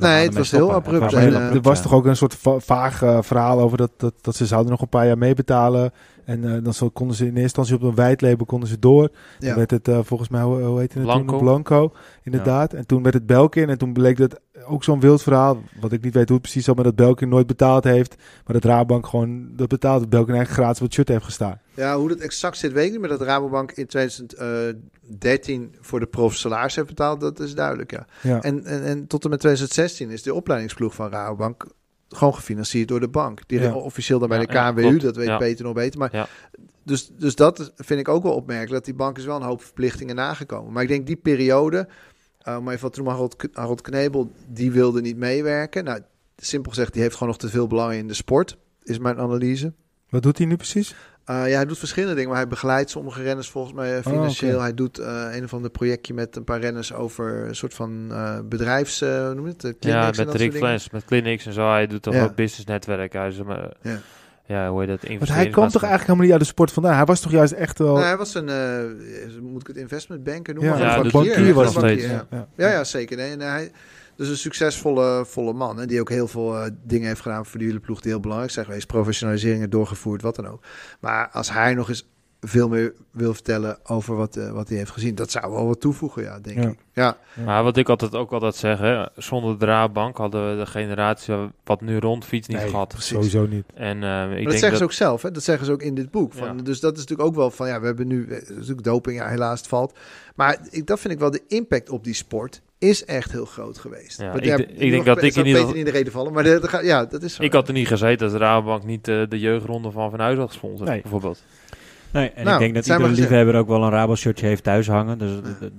nee, het was heel abrupt. Eh, er was toch ook een soort vaag eh, verhaal over dat, dat, dat ze zouden nog een paar jaar meebetalen. En eh, dan zo, konden ze in eerste instantie op een wijdlabel konden ze door. Ja. Dan werd het volgens mij, hoe, heet het? Blanco. Blanco, inderdaad. En toen werd het Belkin en toen bleek dat ook zo'n wild verhaal. Wat ik niet weet hoe het precies zo, maar dat Belkin nooit betaald heeft. Maar dat Rabobank gewoon dat betaalt. Dat Belkin eigenlijk gratis wat het heeft gestaan. Ja, hoe dat exact zit weet ik niet. Maar dat Rabobank in 2013 eh, voor de prof salaris heeft betaald, dat is duidelijk, ja. En, en, en tot en met 2016 is de opleidingsploeg van Rabobank gewoon gefinancierd door de bank. Die officieel dan bij de KWU, dat weet Peter nog beter. Maar dus, dus dat vind ik ook wel opmerkelijk. Dat die bank is wel een hoop verplichtingen nagekomen. Maar ik denk die periode eh, maar even toen Harold, Harold Knebel, die wilde niet meewerken. Nou, simpel gezegd, die heeft gewoon nog te veel belang in de sport, is mijn analyse. Wat doet hij nu precies? Eh, ja, hij doet verschillende dingen, maar hij begeleidt sommige renners volgens mij eh, oh, financieel. Hij doet een of ander projectje met een paar renners over een soort van uh, bedrijfs... noem het, ja, met Rick Flens, met clinics en zo. Hij doet toch ja. ook netwerken. Hij is, ja ja, hoe je dat investeert. Want hij kwam toch eigenlijk helemaal niet uit de sport vandaan. Hij was toch juist echt wel. Nou, hij was een, eh, moet ik het investment banker noemen? Ja, ja bankier, was ja, ja. ja. ja, zeker. Nee, hij, dus een succesvolle volle man. Hè, die ook heel veel eh, dingen heeft gedaan voor de ploeg die heel belangrijk zijn geweest. Professionaliseringen doorgevoerd, wat dan ook. Maar als hij nog eens veel meer wil vertellen over wat, eh, wat hij heeft gezien. Dat zou wel wat toevoegen, ja, denk ja. ik. Ja. Maar wat ik altijd ook altijd zeg, hè, zonder draadbank hadden we de generatie wat nu rondfiets niet gehad. Precies. Sowieso niet. En, eh, ik denk dat zeggen ze ook zelf, hè? dat zeggen ze ook in dit boek. Van, Dus dat is natuurlijk ook wel van, ja, we hebben nu eh, natuurlijk doping, ja, helaas valt. Maar ik, dat vind ik wel de impact op die sport is echt heel groot geweest. ik, ik denk dat ik in ieder geval... in de reden vallen, maar ja, dat is zo. Ik had er niet gezeten als Rabobank niet de jeugdronde van Van Huis had gesponsord, nee. bijvoorbeeld. Nee, en ik nou, denk dat iedere liefhebber ook wel een Rabo-shirtje heeft thuis hangen. Dus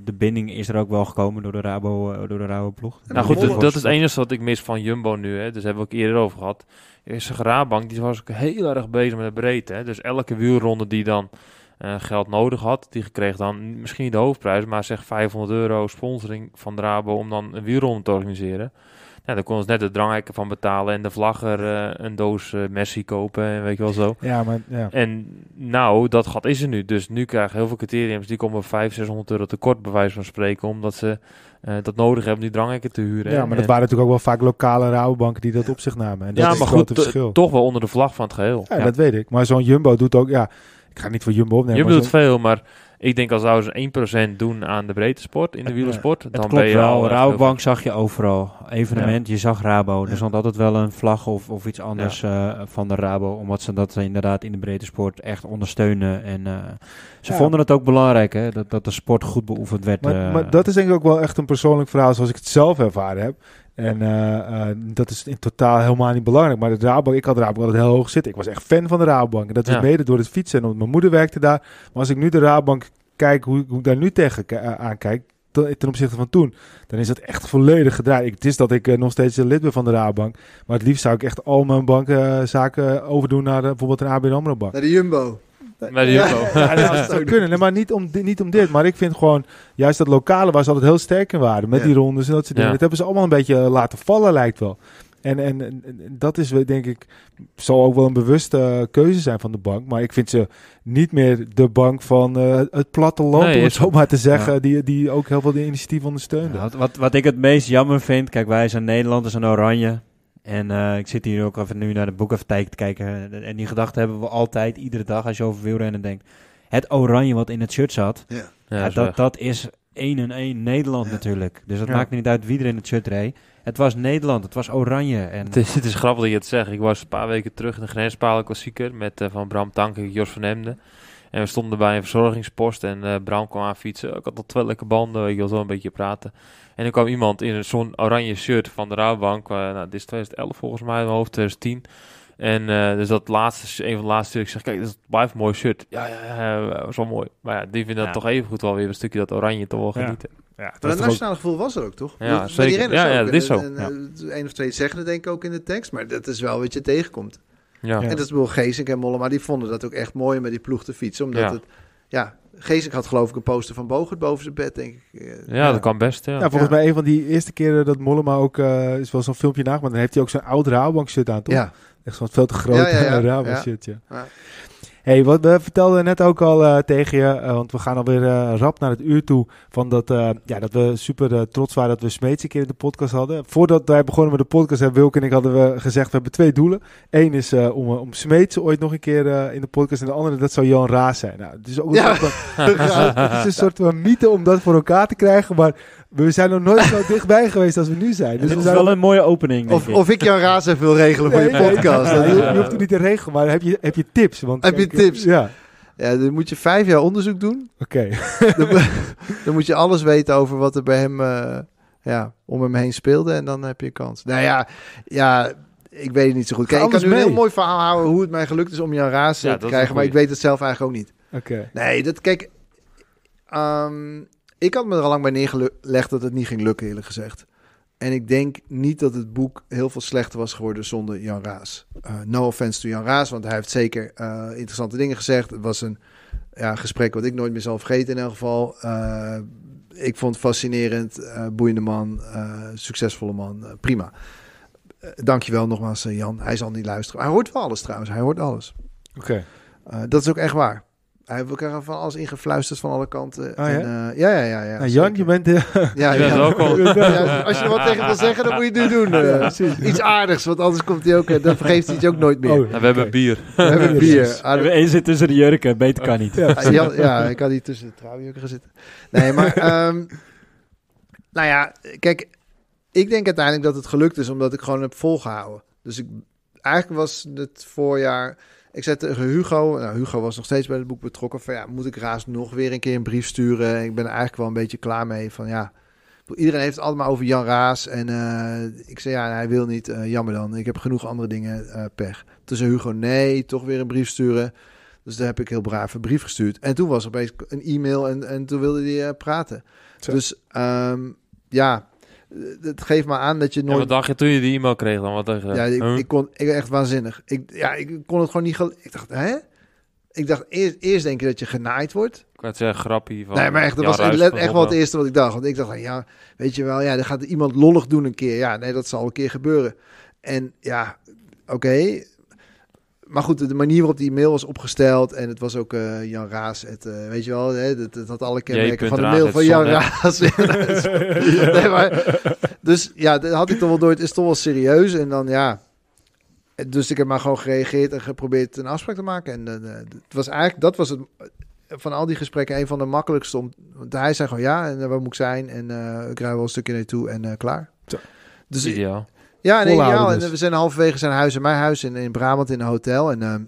de, binding is er ook wel gekomen door de Rabo, eh, door de Rabo-ploeg. Nou, goed, dat, is het enige wat ik mis van Jumbo nu. Hè. Dus hebben we ook eerder over gehad. is een Rabank, die was ook heel erg bezig met de breedte. Hè. Dus elke wielronde die dan eh, geld nodig had, die kreeg dan misschien niet de hoofdprijs, maar zeg 500 euro sponsoring van de Rabo om dan een wielronde te organiseren. Ja, daar konden ze net de dranghekken van betalen en de vlagger eh, een doos eh, Messi kopen en eh, weet je wel zo. Ja, maar, ja. En nou, dat gat is er nu. Dus nu krijgen heel veel criteriums, die komen 500, 600 euro tekort bij van spreken, omdat ze dat nodig hebben om die dranghekken te huren. Ja, maar dat waren natuurlijk ook wel vaak lokale rouwbanken die dat op zich namen. En dat ja, is maar goed, verschil. toch wel onder de vlag van het geheel. Ja, ja. dat weet ik. Maar zo'n Jumbo doet ook, ja, ik ga niet voor Jumbo opnemen. Jumbo doet veel, maar ik denk als zouden ze 1% doen aan de breedte sport, in de eh, wielersport. Dan klopt ben je wel. Rabobank zag je overal. Evenement, je zag Rabo. Er stond altijd wel een vlag of, of iets anders eh, van de Rabo. Omdat ze dat inderdaad in de breedte sport echt ondersteunen. En eh, ze vonden het ook belangrijk hè, dat, dat de sport goed beoefend werd. maar, dat is denk ik ook wel echt een persoonlijk verhaal zoals ik het zelf ervaren heb. En eh, eh, dat is in totaal helemaal niet belangrijk. Maar de Rabobank, ik had de Rabobank altijd heel hoog zitten. Ik was echt fan van de Rabobank. En dat is ja. mede door het fietsen. En mijn moeder werkte daar. Maar als ik nu de Rabobank kijk, hoe, hoe ik daar nu tegen uh, aankijk, ten opzichte van toen, dan is dat echt volledig gedraaid. Ik, het is dat ik nog steeds lid ben van de Rabobank. Maar het liefst zou ik echt al mijn bankzaken overdoen naar bijvoorbeeld een ABN AMRO bank. Naar de Jumbo. Maar ja, kunnen. maar niet om, niet om dit. Maar ik vind gewoon, juist dat lokale waar ze altijd heel sterk in waren. Met die rondes en dat soort dingen. Dat hebben ze allemaal een beetje eh, laten vallen, lijkt wel. En, en, en, dat is denk ik, zal ook wel een bewuste keuze zijn van de bank. Maar ik vind ze niet meer de bank van uh, het platteland, nee, om het te zeggen, die, die ook heel veel de initiatief ondersteunde. wat, wat, wat, ik het meest jammer vind, kijk wij zijn Nederlanders en Oranje. En eh, ik zit hier ook even nu naar de even te kijken. En die gedachte hebben we altijd, iedere dag, als je over wielrennen denkt. Het oranje wat in het shirt zat, ja. dat, dat, is 1 en één Nederland natuurlijk. Dus dat maakt niet uit wie er in het shirt reed. Het was Nederland, het was oranje. En... Het, is, het is grappig dat je het zegt. Ik was een paar weken terug in de Grenspalen Klassieker met eh, van Bram Tanke en Jos van Hemden. En we stonden bij een verzorgingspost en uh, eh, Brown kwam aan fietsen. Ik had al twee lekker banden, ik wil wel een beetje praten. En er kwam iemand in een zo'n oranje shirt van de Rabobank. Eh, nou, dit is 2011 volgens mij, in mijn hoofd 2010. En eh, dus dat laatste, een van de laatste ik zeg, kijk, dat blijft een mooi shirt. Ja, ja, was wel mooi. Maar ja, die vinden dat toch even goed wel weer een stukje dat oranje toch wel genieten. Ja. ja dat nationale gevoel was er ook, toch? Ja, zeker. ja, ja, dat is zo. een of twee zeggen het denk ik ook in de tekst, maar dat is wel wat je tegenkomt. Ja. En dat wel Geesink en Mollema, die vonden dat ook echt mooi met die ploeg te fietsen. Omdat ja. het, ja, Geesink had geloof ik een poster van Bogert boven zijn bed, denk ik. Eh, ja, dat kan best, ja. ja volgens mij een van die eerste keren dat Mollema ook, eh, is wel zo'n filmpje nagemaakt, dan heeft hij ook zo'n oud Rabobank shirt aan, toch? Ja. Echt zo'n veel te groot ja, Rabobank ja hey, wat we vertelden net ook al eh, tegen je, eh, want we gaan alweer eh, rap naar het uur toe. Van dat, ja, dat we super trots waren dat we Smeets een keer in de podcast hadden. Voordat wij begonnen met de podcast, hebben Wilk en ik hadden we gezegd, we hebben twee doelen. Eén is om, om Smeets ooit nog een keer in de podcast. En de andere, dat zou Jan Raas zijn. Nou, het is ook een, soort, van, het is een soort van mythe om dat voor elkaar te krijgen. Maar we zijn nog nooit zo dichtbij geweest als we nu zijn. Dus dat is wel een mooie opening. of, ik. of ik jou raas even wil regelen voor je podcast. je, hoeft het niet te regelen, maar heb je, heb je tips? Want, heb je tips? Ja. Ja, dan moet je vijf jaar onderzoek doen. Oké. dan, dan, moet je alles weten over wat er bij hem eh, ja, om hem heen speelde. En dan heb je kans. Nou ja, ja ik weet het niet zo goed. Kijk, ik kan nu een heel mooi verhaal houden hoe het mij gelukt is om Jan Raas te krijgen. Maar ik weet het zelf eigenlijk ook niet. Oké. Nee, dat kijk. Ehm, ik had me er al lang bij neergelegd dat het niet ging lukken, eerlijk gezegd. En ik denk niet dat het boek heel veel slechter was geworden zonder Jan Raas. Eh, no offense to Jan Raas, want hij heeft zeker eh, interessante dingen gezegd. Het was een ja, gesprek wat ik nooit meer zal vergeten in elk geval. Eh, ik vond het fascinerend, boeiende man, succesvolle man, prima. dankjewel nogmaals Jan, hij zal niet luisteren. Hij hoort wel alles trouwens, hij hoort alles. Oké. dat is ook echt waar. Hij heeft elkaar van alles ingefluisterd van alle kanten. Oh, eh, ja? ja? ja, ja, ja. Jan, je bent... Eh, ja, ja, ook al. als je er wat tegen wil zeggen, dan moet je het nu doen. Eh. iets aardigs, want anders komt hij ook... dan vergeeft hij het ook nooit meer. Oh, we hebben bier. We hebben bier. Ah, we zit tussen de jurken, beter kan niet. Ja, ah, ja, ik kan niet tussen de trouwjurken zitten. Nee, maar... Ehm, nou ja, kijk... Ik denk uiteindelijk dat het gelukt is, omdat ik gewoon heb volgehouden. Dus ik, eigenlijk was het voorjaar ik zet tegen Hugo, nou, Hugo was nog steeds bij het boek betrokken, van ja, moet ik Raas nog weer een keer een brief sturen? Ik ben er eigenlijk wel een beetje klaar mee van ja, iedereen heeft het allemaal over Jan Raas. En eh, ik zei ja, hij wil niet, eh, jammer dan, ik heb genoeg andere dingen uh, pech. Toen zei Hugo nee, toch weer een brief sturen. Dus daar heb ik heel braaf een brief gestuurd. En toen was er opeens een e-mail en, en toen wilde hij praten. Dus ehm, ja, eh, het geeft me aan dat je nooit... Ja, wat dacht je toen je die e-mail kreeg dan? Wat dacht je Ja, ik, huh? ik, kon... Ik echt waanzinnig. Ik, ja, ik kon het gewoon niet... Gel ik dacht, hè? Ik dacht, eerst, eerst denk je dat je genaaid wordt. Ik werd zeggen, grappie van... Nee, maar echt, dat was echt, wel het eerste wat ik dacht. Want ik dacht, ja, weet je wel, ja, er gaat iemand lollig doen een keer. Ja, nee, dat zal een keer gebeuren. En ja, oké, maar goed, de manier waarop die mail was opgesteld. En het was ook eh, Jan Raas. Het, eh, weet je wel, hè, dat, dat had alle kenmerken van de mail van Jan Raas. dus ja, dat had ik toch wel door. Het is toch wel serieus. En dan ja. Dus ik heb maar gewoon gereageerd en geprobeerd een afspraak te maken. En eh, het was eigenlijk, dat was het, van al die gesprekken een van de makkelijkste. Om, want hij zei gewoon ja, en waar moet ik zijn? En ik rij wel een stukje naartoe en klaar. Dus Ideaal. Ja, ja en we zijn halverwege zijn huis en mijn huis in, in Brabant in een hotel. En, ehm,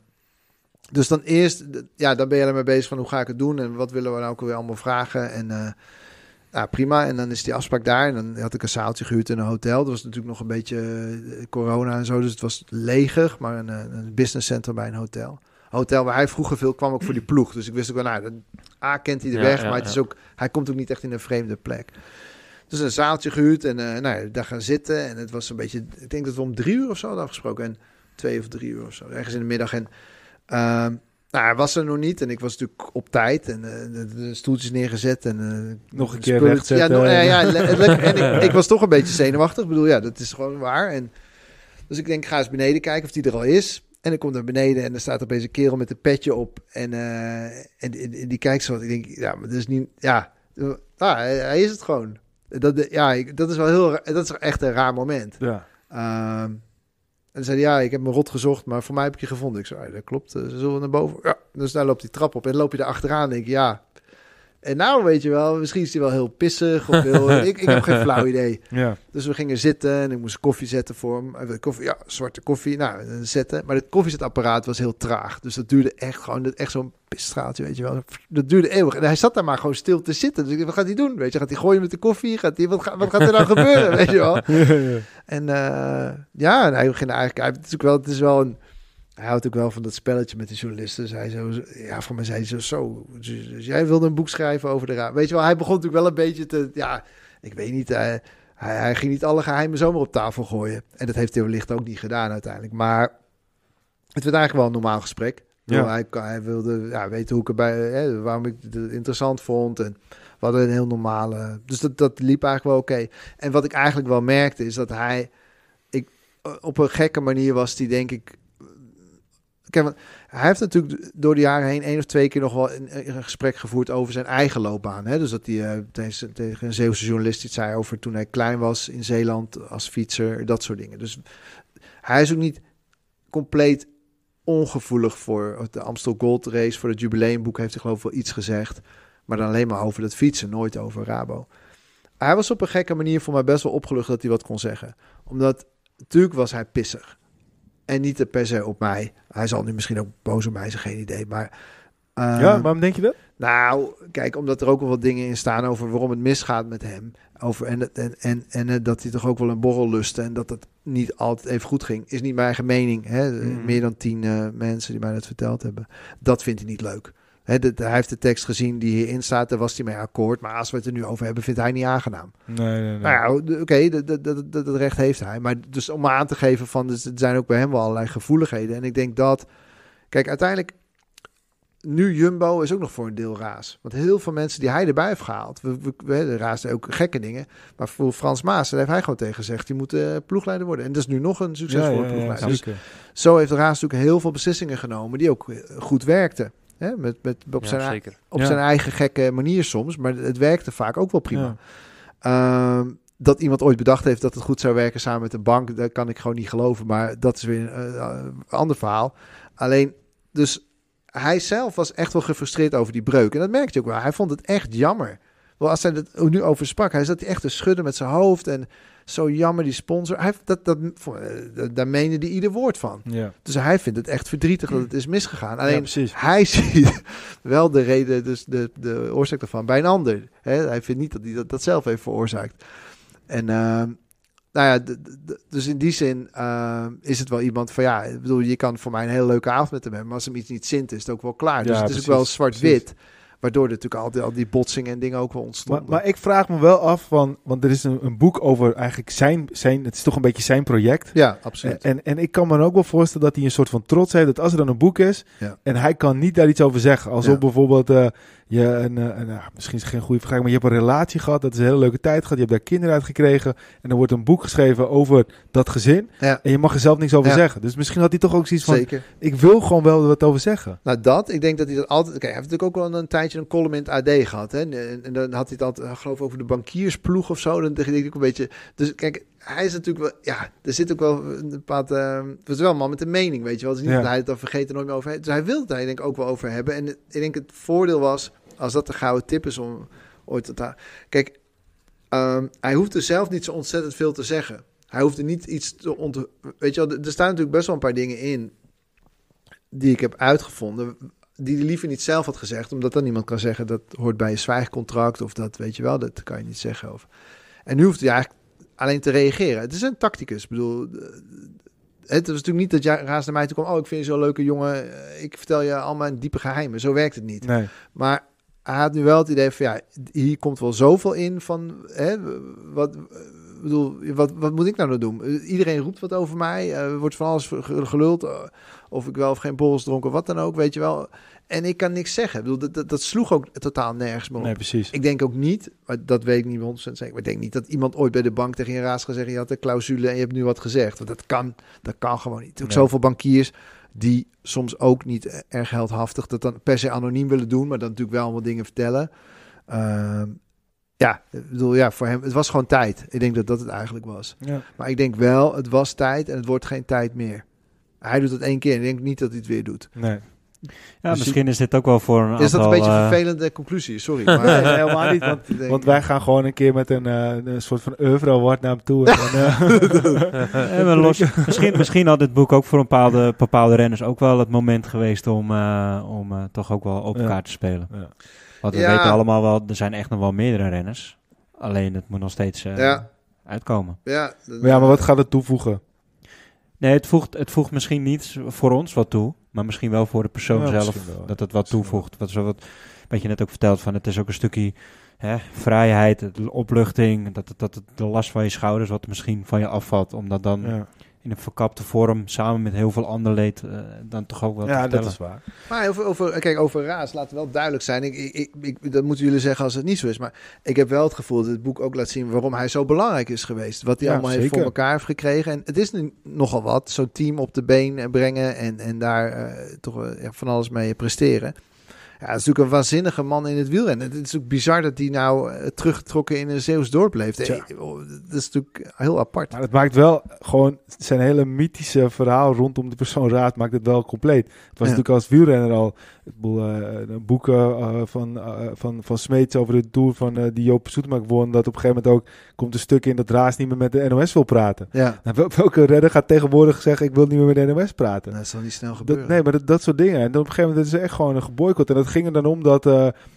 dus dan eerst, ja, dan ben je ermee bezig van hoe ga ik het doen en wat willen we nou ook weer allemaal vragen. En eh, ja, prima. En dan is die afspraak daar. En dan had ik een zaaltje gehuurd in een hotel. Dat was natuurlijk nog een beetje eh, corona en zo. Dus het was leger, maar een, eh, een center bij een hotel. Hotel waar hij vroeger veel kwam ook voor die ploeg. Dus ik wist ook wel, nou, A kent hij de weg, maar het is ook, hij komt ook niet echt in een vreemde plek. Dus een zaaltje gehuurd en uh, nou, daar gaan zitten. En het was een beetje, ik denk dat we om drie uur of zo hadden afgesproken. En twee of drie uur of zo, ergens in de middag. En uh, nou, hij was er nog niet en ik was natuurlijk op tijd en eh, de, stoeltjes neergezet en eh, nog een keer Ja, ja, ja en ik, ik, was toch een beetje zenuwachtig. Ik bedoel, ja, dat is gewoon waar. En, dus ik denk, ga eens beneden kijken of die er al is. En ik kom naar beneden en er staat opeens een kerel met een petje op. En, en, die kijkt zo. Ik denk, ja, maar dat is niet... Ja, Nou, hij is het gewoon dat, ja, ik, dat is wel heel dat is echt een raar moment. Ja. Ehm, en zei ja, ik heb me rot gezocht, maar voor mij heb ik je gevonden. Ik zei, dat klopt, ze eh, zullen naar boven? Ja, dus daar loopt die trap op en loop je er achteraan denk je, ja, en nou weet je wel, misschien is hij wel heel pissig of ik, ik heb geen flauw idee. Ja. Dus we gingen zitten en ik moest koffie zetten voor hem. Eh, koffie, ja, zwarte koffie. Nou, zetten. Maar het koffiezetapparaat was heel traag. Dus dat duurde echt gewoon, echt zo'n pisstraatje, weet je wel. Dat duurde eeuwig. En hij zat daar maar gewoon stil te zitten. Dus ik wat gaat hij doen? Weet je, gaat hij gooien met de koffie? Gaat hij, wat, gaat, wat gaat er nou gebeuren, weet je wel? En eh, ja, en hij ging eigenlijk... Het is, wel, het is wel een hij houdt ook wel van dat spelletje met de journalisten. Zij zo, ja, voor mij zei hij zo, zo. Dus, dus jij wilde een boek schrijven over de raad. Weet je wel, hij begon natuurlijk wel een beetje te, ja, ik weet niet. Hij, hij, hij ging niet alle geheimen zomaar op tafel gooien. En dat heeft hij wellicht ook niet gedaan uiteindelijk. Maar het werd eigenlijk wel een normaal gesprek. Ja. Hij, hij, wilde ja, weten hoe ik erbij, hè, waarom ik het interessant vond. En wat een heel normale. Dus dat, dat liep eigenlijk wel oké. En wat ik eigenlijk wel merkte is dat hij. Ik, op een gekke manier was die denk ik, hij heeft natuurlijk door de jaren heen één of twee keer nog wel een, een gesprek gevoerd over zijn eigen loopbaan. Hè? Dus dat hij eh, tegen, een Zeeuwse journalist iets zei over toen hij klein was in Zeeland als fietser, dat soort dingen. Dus hij is ook niet compleet ongevoelig voor de Amstel Gold Race, voor het jubileumboek heeft hij geloof ik wel iets gezegd. Maar dan alleen maar over dat fietsen, nooit over Rabo. Hij was op een gekke manier voor mij best wel opgelucht dat hij wat kon zeggen. Omdat natuurlijk was hij pissig. En niet per se op mij. Hij zal nu misschien ook boos op mij zijn, geen idee. Maar, ehm, ja, waarom denk je dat? Nou, kijk, omdat er ook wel wat dingen in staan over waarom het misgaat met hem. Over, en, en, en, en eh, dat hij toch ook wel een borrel lustte en dat het niet altijd even goed ging. Is niet mijn eigen mening. Hè? Mm-hmm. Meer dan tien eh, mensen die mij dat verteld hebben. Dat vindt hij niet leuk hij heeft de tekst gezien die hierin staat, daar was hij mee akkoord. Maar als we het er nu over hebben, vindt hij niet aangenaam. Nee, nee, nee. Nou ja, oké, dat recht heeft hij. Maar dus om aan te geven van, dus, er zijn ook bij hem wel allerlei gevoeligheden. En ik denk dat, kijk, uiteindelijk, nu Jumbo is ook nog voor een deel raas. Want heel veel mensen die hij erbij heeft gehaald, we, raasden ook gekke dingen. Maar voor Frans Maas, daar heeft hij gewoon tegen gezegd, die moet eh, ploegleider worden. En dat is nu nog een succesvolle ja, ja, ploegleider. dus zo heeft de raas natuurlijk heel veel beslissingen genomen die ook eh, goed werkten. Met, met, op, zijn, op zijn eigen gekke manier soms. Maar het werkte vaak ook wel prima. Ehm, dat iemand ooit bedacht heeft dat het goed zou werken samen met een bank, dat kan ik gewoon niet geloven. Maar dat is weer een eh, eh, ander verhaal. Alleen, dus hij zelf was echt wel gefrustreerd over die breuk. En dat merkte je ook wel. Hij vond het echt jammer. Wel, als hij het nu over sprak, hij zat echt te schudden met zijn hoofd. En zo jammer, die sponsor. Hij, dat, dat, eh, daar meende die ieder woord van. Ja. Dus hij vindt het echt verdrietig dat het is misgegaan. Alleen hij ziet wel de reden, dus de, de oorzaak ervan bij een ander. hij vindt niet dat hij dat, dat zelf heeft veroorzaakt. En ehm, nou ja, dus in die zin ehm, is het wel iemand van ja, ik bedoel, je kan voor mij een hele leuke avond met hem hebben, maar als hem iets niet zint, is het ook wel klaar. Dus het is ook wel zwart-wit. Waardoor er natuurlijk al die, al die botsingen en dingen ook wel ontstonden. Maar, maar ik vraag me wel af, van, want er is een, een, boek over eigenlijk zijn, zijn, het is toch een beetje zijn project. Ja, absoluut. En, en, ik kan me ook wel voorstellen dat hij een soort van trots heeft, dat als er dan een boek is, en hij kan niet daar iets over zeggen. Alsof bijvoorbeeld... Eh, je een, eh, eh, misschien is geen goede vraag maar je hebt een relatie gehad, dat is een hele leuke tijd gehad, je hebt daar kinderen uit gekregen en er wordt een boek geschreven over dat gezin ja. en je mag er zelf niks over zeggen. Dus misschien had hij toch ook zoiets van, Zeker. ik wil gewoon wel wat over zeggen. Nou dat, ik denk dat hij dat altijd, kijk, hij heeft natuurlijk ook wel een, tijdje een column in het AD gehad hè? En, en, dan had hij dat, eh, geloof ik, over de bankiersploeg of zo, dan denk ik een beetje, dus kijk, hij is natuurlijk wel, ja, er zit ook wel een bepaald, uh, het wel een man met een mening, weet je wel. Het ja. dat hij het dan vergeten nooit meer over heeft. Dus hij wil het daar, denk ik, ook wel over hebben. En ik denk het voordeel was, als dat de gouden tip is om ooit te... Kijk, ehm, hij hoeft er zelf niet zo ontzettend veel te zeggen. Hij hoeft er niet iets te ont... Weet je wel, er staan natuurlijk best wel een paar dingen in... die ik heb uitgevonden die hij liever niet zelf had gezegd, omdat dan niemand kan zeggen dat hoort bij je zwijgcontract of dat weet je wel, dat kan je niet zeggen. Of... En nu hoeft hij eigenlijk alleen te reageren. Het is een tacticus. Ik bedoel, het was natuurlijk niet dat jij raast naar mij toe kwam. Oh, ik vind je zo'n leuke jongen. Ik vertel je al mijn diepe geheimen. Zo werkt het niet. Nee. Maar hij had nu wel het idee van ja, hier komt wel zoveel in van hè, wat, bedoel, wat, wat moet ik nou doen? Iedereen roept wat over mij, wordt van alles geluld, of ik wel of geen borrels dronken wat dan ook, weet je wel. En ik kan niks zeggen. Ik bedoel, dat, dat, sloeg ook totaal nergens meer op. Nee, precies. Ik denk ook niet, maar dat weet ik niet 100% zeker, maar ik denk niet dat iemand ooit bij de bank tegen je raas gaat zeggen, je had een clausule en je hebt nu wat gezegd. Want dat kan, dat kan gewoon niet. Ook zoveel bankiers die soms ook niet erg heldhaftig dat dan per se anoniem willen doen, maar dan natuurlijk wel allemaal dingen vertellen. Ehm, ja, ik bedoel, ja, voor hem, het was gewoon tijd. Ik denk dat dat het eigenlijk was. Ja. Maar ik denk wel, het was tijd en het wordt geen tijd meer. Hij doet het één keer en ik denk niet dat hij het weer doet. Nee. Ja, dus misschien is dit ook wel voor een Is dat een beetje een eh, vervelende conclusie? Sorry. Maar eh, helemaal niet. Want, want, wij eh, gaan gewoon een keer met een, een soort van euro-award naar hem toe. En, en los, misschien, misschien had dit boek ook voor een bepaalde, bepaalde renners ook wel het moment geweest om, om toch ook wel op elkaar te spelen. Ja. Want we weten allemaal wel, er zijn echt nog wel meerdere renners. Alleen het moet nog steeds uitkomen. Ja, maar ja, maar wat gaat het toevoegen? Nee, het voegt, het voegt misschien niets voor ons wat toe maar misschien wel voor de persoon zelf wel, dat het wat toevoegt. Wat, zo wat, wat je net ook vertelt, van het is ook een stukje hè, vrijheid, opluchting, dat, dat, dat de last van je schouders wat misschien van je afvalt, omdat dan in een verkapte vorm samen met heel veel ander leed eh, dan toch ook wel. Ja, dat is waar. Maar over, over, kijk, over raas laat wel duidelijk zijn. Ik, ik, ik, dat moeten jullie zeggen als het niet zo is. Maar ik heb wel het gevoel dat het boek ook laat zien waarom hij zo belangrijk is geweest. Wat hij allemaal heeft voor elkaar heeft gekregen. En het is nu nogal wat, zo'n team op de been brengen en, en daar eh, toch van alles mee presteren. Ja, is natuurlijk een waanzinnige man in het wielrennen. Het is ook bizar dat hij nou eh, teruggetrokken in een Zeeuws dorp eh, oh, Dat is natuurlijk heel apart. Maar het maakt wel gewoon zijn hele mythische verhaal rondom de persoon Raad maakt het wel compleet. Het was natuurlijk als wielrenner al eh, boeken eh, van, eh, van, van Smeets over het doel van, die Joop Soetemaak won. Dat op een gegeven moment ook komt een stuk in dat Raas niet meer met de NOS wil praten. Ja. Nou, welke redder gaat tegenwoordig zeggen ik wil niet meer met de NOS praten? Nou, dat zal niet snel gebeuren. nee, maar dat, dat soort dingen. En op een gegeven moment is het echt gewoon een geboycott. En dat ging er dan om dat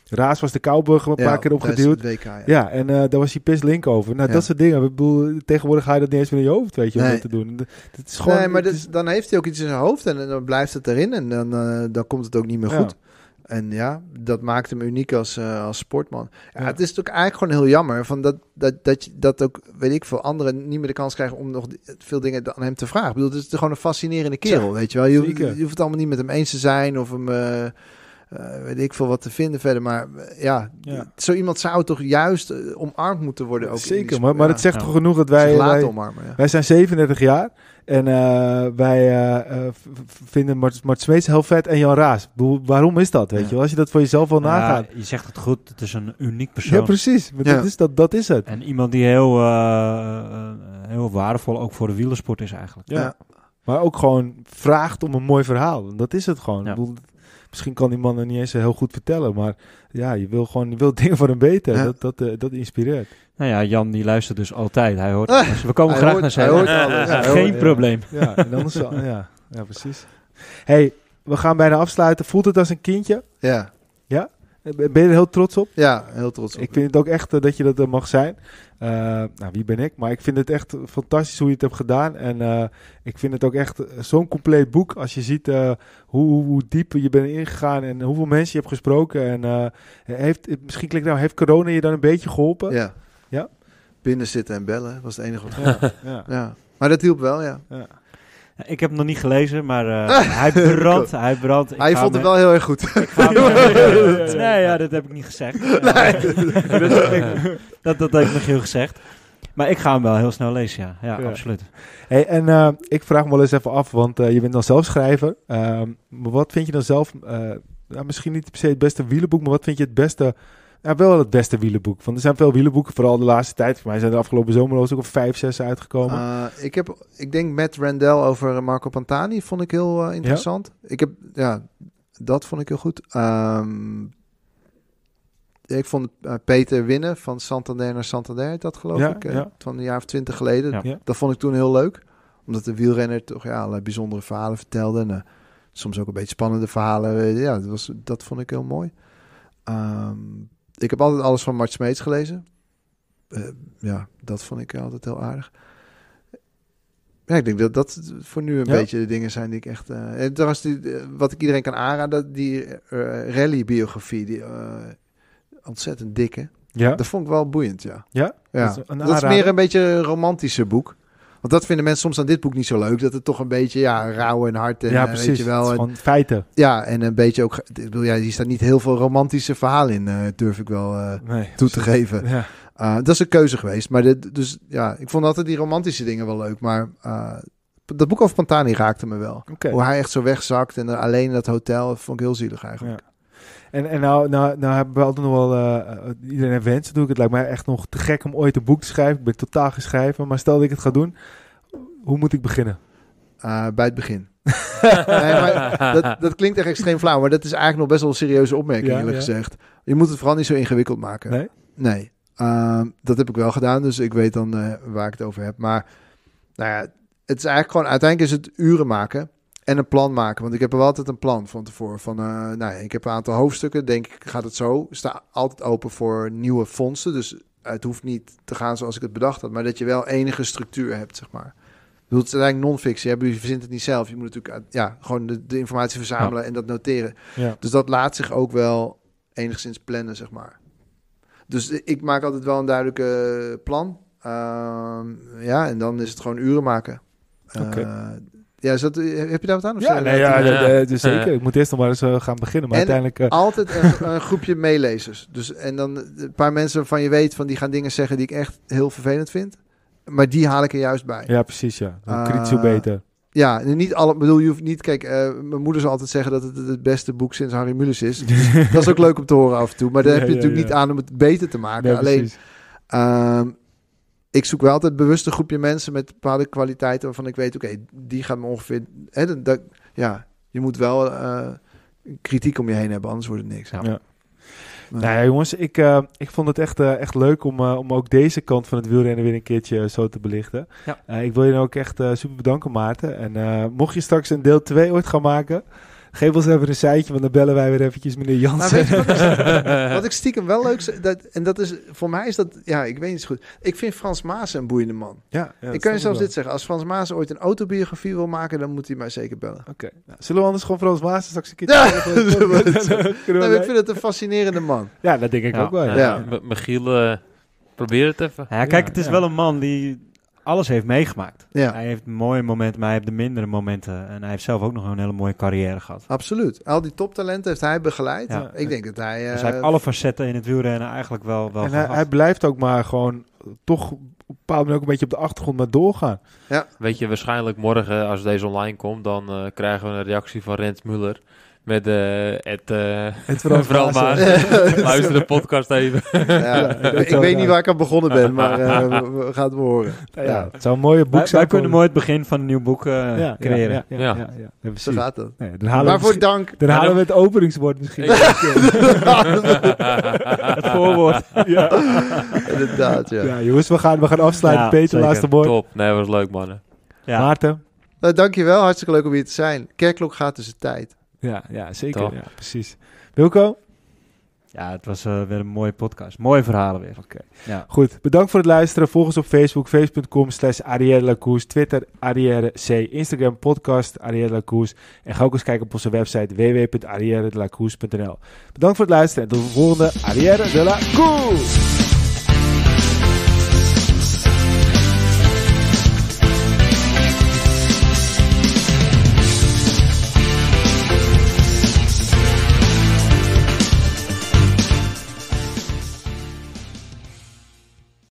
Raas was de Kouwburger een paar keer opgeduwd. ja. en uh, daar was hij pis link over. Nou, dat soort dingen. Ik bedoel, tegenwoordig ga je dat niet eens meer in je hoofd, weet je, om dat te doen. Dat is gewoon, nee, maar dan heeft hij ook iets in zijn hoofd en, dan blijft het erin en dan, eh, dan komt het ook niet meer goed. En ja, dat maakt hem uniek als, eh, als sportman. Ja, Het is natuurlijk eigenlijk gewoon heel jammer van dat, dat, dat, je, dat ook, weet ik veel, anderen niet meer de kans krijgen om nog veel dingen aan hem te vragen. Ik bedoel, het is gewoon een fascinerende kerel, weet je wel. Je, hoeft het allemaal niet met hem eens te zijn of hem... Eh, weet ik veel wat te vinden verder. Maar eh, ja, zo iemand zou toch juist eh, omarmd moeten worden. Ook Zeker, maar, maar dat zegt toch genoeg dat wij... Wij, omarmen, wij zijn 37 jaar en wij vinden Mart, Mart Smeets heel vet en Jan Raas. waarom is dat, weet je Als je dat voor jezelf wel nagaat. Je zegt het goed, het is een uniek persoon. Ja, precies. Dat, is, dat, is het. En iemand die heel, heel waardevol ook voor de wielersport is eigenlijk. Ja. Maar ook gewoon vraagt om een mooi verhaal. Dat is het gewoon. Ja misschien kan die man er niet eens heel goed vertellen. Maar ja, je wil gewoon je wil dingen voor hem beter. Dat, dat, eh, dat inspireert. Nou ja, Jan die luistert dus altijd. Hij hoort ah, We komen graag naar zijn. Hoort alles. Geen probleem. Ja, en anders, ja, ja, precies. hey, we gaan bijna afsluiten. Voelt het als een kindje? Ja. Ja? Eh, ben je er heel trots op? Ja, heel trots op. Ik vind het ook echt eh, dat je dat er mag zijn. Eh, nou, wie ben ik? Maar ik vind het echt fantastisch hoe je het hebt gedaan. En eh, ik vind het ook echt zo'n compleet boek. Als je ziet eh, hoe, hoe, diep je bent ingegaan en hoeveel mensen je hebt gesproken. En heeft, misschien klinkt nou, heeft corona je dan een beetje geholpen? Ja. ja? Binnen zitten en bellen was het enige wat. Ja, ja. ja. Maar dat hielp wel, ja. ja. Ik heb hem nog niet gelezen, maar eh, hij brandt. hij brandt. hij vond het wel heel erg goed. Ik ga hem, eh, nee, ja, dat heb ik niet gezegd. Nee. dat, dat heb ik nog heel gezegd. Maar ik ga hem wel heel snel lezen, ja. Ja, absoluut. Hey, en eh, ik vraag me wel eens even af, want je bent dan zelf schrijver. Ehm, maar wat vind je dan zelf, nou, misschien niet per se het beste wielenboek, maar wat vind je het beste ja, wel het beste wielenboek. Want er zijn veel wielenboeken, vooral de laatste tijd. Voor mij zijn er afgelopen zomer ook al vijf, zes uitgekomen. Eh, ik, heb, ik denk met Randell over Marco Pantani vond ik heel eh, interessant. Ja? Ik heb, ja, dat vond ik heel goed. Ehm, ik vond eh, Peter Winnen van Santander naar Santander, dat geloof ja, ik, van een jaar of twintig geleden. Dat vond ik toen heel leuk. Omdat de wielrenner toch ja, allerlei bijzondere verhalen vertelde. En, soms ook een beetje spannende verhalen. Ja, dat, was, dat vond ik heel mooi. Ehm, ik heb altijd alles van Mart Smeets gelezen. Eh, ja, dat vond ik altijd heel aardig. Ja, ik denk dat dat voor nu een beetje de dingen zijn die ik echt... Uh, en trouwens, die, eh, wat ik iedereen kan aanraden, die rally-biografie, die ontzettend dikke. Ja. Dat vond ik wel boeiend, ja. Ja? ja. Dat, is, dat is meer een beetje een romantische boek dat vinden mensen soms aan dit boek niet zo leuk. Dat het toch een beetje ja, rauw en hard en eh, precies. weet je wel. feiten. Ja, en een beetje ook. Ik bedoel, hier staat niet heel veel romantische verhalen in, eh, durf ik wel eh, toe te geven. Ja. dat is een keuze geweest. Maar dus ja, ik vond altijd die romantische dingen wel leuk. Maar dat boek over Pantani raakte me wel. Hoe hij echt zo wegzakt en alleen in dat hotel, vond ik heel zielig eigenlijk. Ja. En, en nou, nou, nou hebben we altijd nog wel... Eh, eh, iedereen heeft wensen ik, Het lijkt mij echt nog te gek om ooit een boek te schrijven. Ik ben totaal geschreven. Maar stel dat ik het ga doen. Hoe moet ik beginnen? Eh, bij het begin. nee, maar dat, dat, klinkt echt extreem flauw. Maar dat is eigenlijk nog best wel een serieuze opmerking eerlijk gezegd. Je moet het vooral niet zo ingewikkeld maken. Nee? Nee. Ehm, dat heb ik wel gedaan. Dus ik weet dan waar ik het over heb. Maar nou ja, het is eigenlijk gewoon... Uiteindelijk is het uren maken. En een plan maken, want ik heb er wel altijd een plan van tevoren. Van, uh, nou ja, ik heb een aantal hoofdstukken, denk ik gaat het zo. Ik sta altijd open voor nieuwe fondsen, dus het hoeft niet te gaan zoals ik het bedacht had. Maar dat je wel enige structuur hebt, zeg maar. Ik bedoel, het is eigenlijk non-fictie. Je verzint het niet zelf. Je moet natuurlijk ja, gewoon de, informatie verzamelen en dat noteren. Ja. Dus dat laat zich ook wel enigszins plannen, zeg maar. Dus ik maak altijd wel een duidelijke plan. Ehm, ja, en dan is het gewoon uren maken. Eh, ja, is dat, eh, heb je daar wat aan? Of ja, nee, ja, ja. Dus zeker. Ik moet eerst nog maar eens eh, gaan beginnen. Maar uiteindelijk... Uh... Altijd een, een, groepje meelezers. Dus, en dan een paar mensen waarvan je weet... van die gaan dingen zeggen die ik echt heel vervelend vind. Maar die haal ik er juist bij. Ja, precies, ja. kritisch, beter. Ja, niet alle, bedoel, je hoeft niet, kijk, mijn moeder zal altijd zeggen dat het het beste boek sinds Harry Mullis is. dat is ook leuk om te horen af en toe, maar daar heb je natuurlijk niet aan om het beter te maken. Alleen, ik zoek wel altijd bewust een groepje mensen met bepaalde kwaliteiten waarvan ik weet, oké, die gaan me ongeveer. Hè, dat, ja, je moet wel eh, kritiek om je heen hebben, anders wordt het niks. Ja. nou ja, jongens, ik, eh, ik vond het echt, eh, echt leuk om, om ook deze kant van het wielrennen weer een keertje zo te belichten. Ja. ik wil je ook echt super bedanken, Maarten. En mocht je straks een deel 2 ooit gaan maken, Geef ons even een seintje, want dan bellen wij weer eventjes meneer Jansen. Wat, ik stiekem wel leuk dat, en dat is voor mij is dat, ja, ik weet niet zo goed. Ik vind Frans Maas een boeiende man. Ja, ik kan je zelfs dit zeggen: als Frans Maas ooit een autobiografie wil maken, dan moet hij mij zeker bellen. Oké, nou, zullen we anders gewoon Frans Maas straks een keer. Ja, nou, ik vind het een fascinerende man. Ja, dat denk ik ook wel. Ja. Michiel, eh, probeer het even. Ja, kijk, het is wel een man die alles heeft meegemaakt. Ja. Hij heeft mooie momenten, maar hij heeft de mindere momenten. En hij heeft zelf ook nog een hele mooie carrière gehad. Absoluut. Al die toptalenten heeft hij begeleid. Ja. Ik denk dat hij... Dus hij eh, alle facetten in het wielrennen eigenlijk wel, wel En hij, blijft ook maar gewoon toch op een bepaalde ook een beetje op de achtergrond maar doorgaan. Ja. Weet je, waarschijnlijk morgen eh, als deze online komt, dan eh, krijgen we een reactie van Rent Muller. Met eh, het... vooral maar. Luister de podcast even. ja, ik weet niet waar ik aan begonnen ben, maar eh, we, gaan het horen. Ja, Het zou een mooie boek zijn. Wij kunnen mooi het begin van een nieuw boek eh, creëren. Ja, ja, ja, Zo gaat het. dan halen Waarvoor we dank. Dan halen we het openingswoord misschien. het voorwoord. ja. Inderdaad, ja. ja. Jongens, we gaan, we gaan afsluiten. Peter, laatste woord. Top. Nee, was leuk, mannen. Maarten. Nou, dankjewel, hartstikke leuk om hier te zijn. Kerkklok gaat dus de tijd. Ja, ja zeker. Ja, precies. Wilco? Ja, het was eh, weer een mooie podcast. Mooie verhalen weer. Oké. Ja. Goed, bedankt voor het luisteren. Volg ons op Facebook, facebook.com slash Twitter Arrière C, Instagram podcast Arielle En ga ook eens kijken op onze website www.arrièredelacours.nl Bedankt voor het luisteren en tot de volgende Arielle de la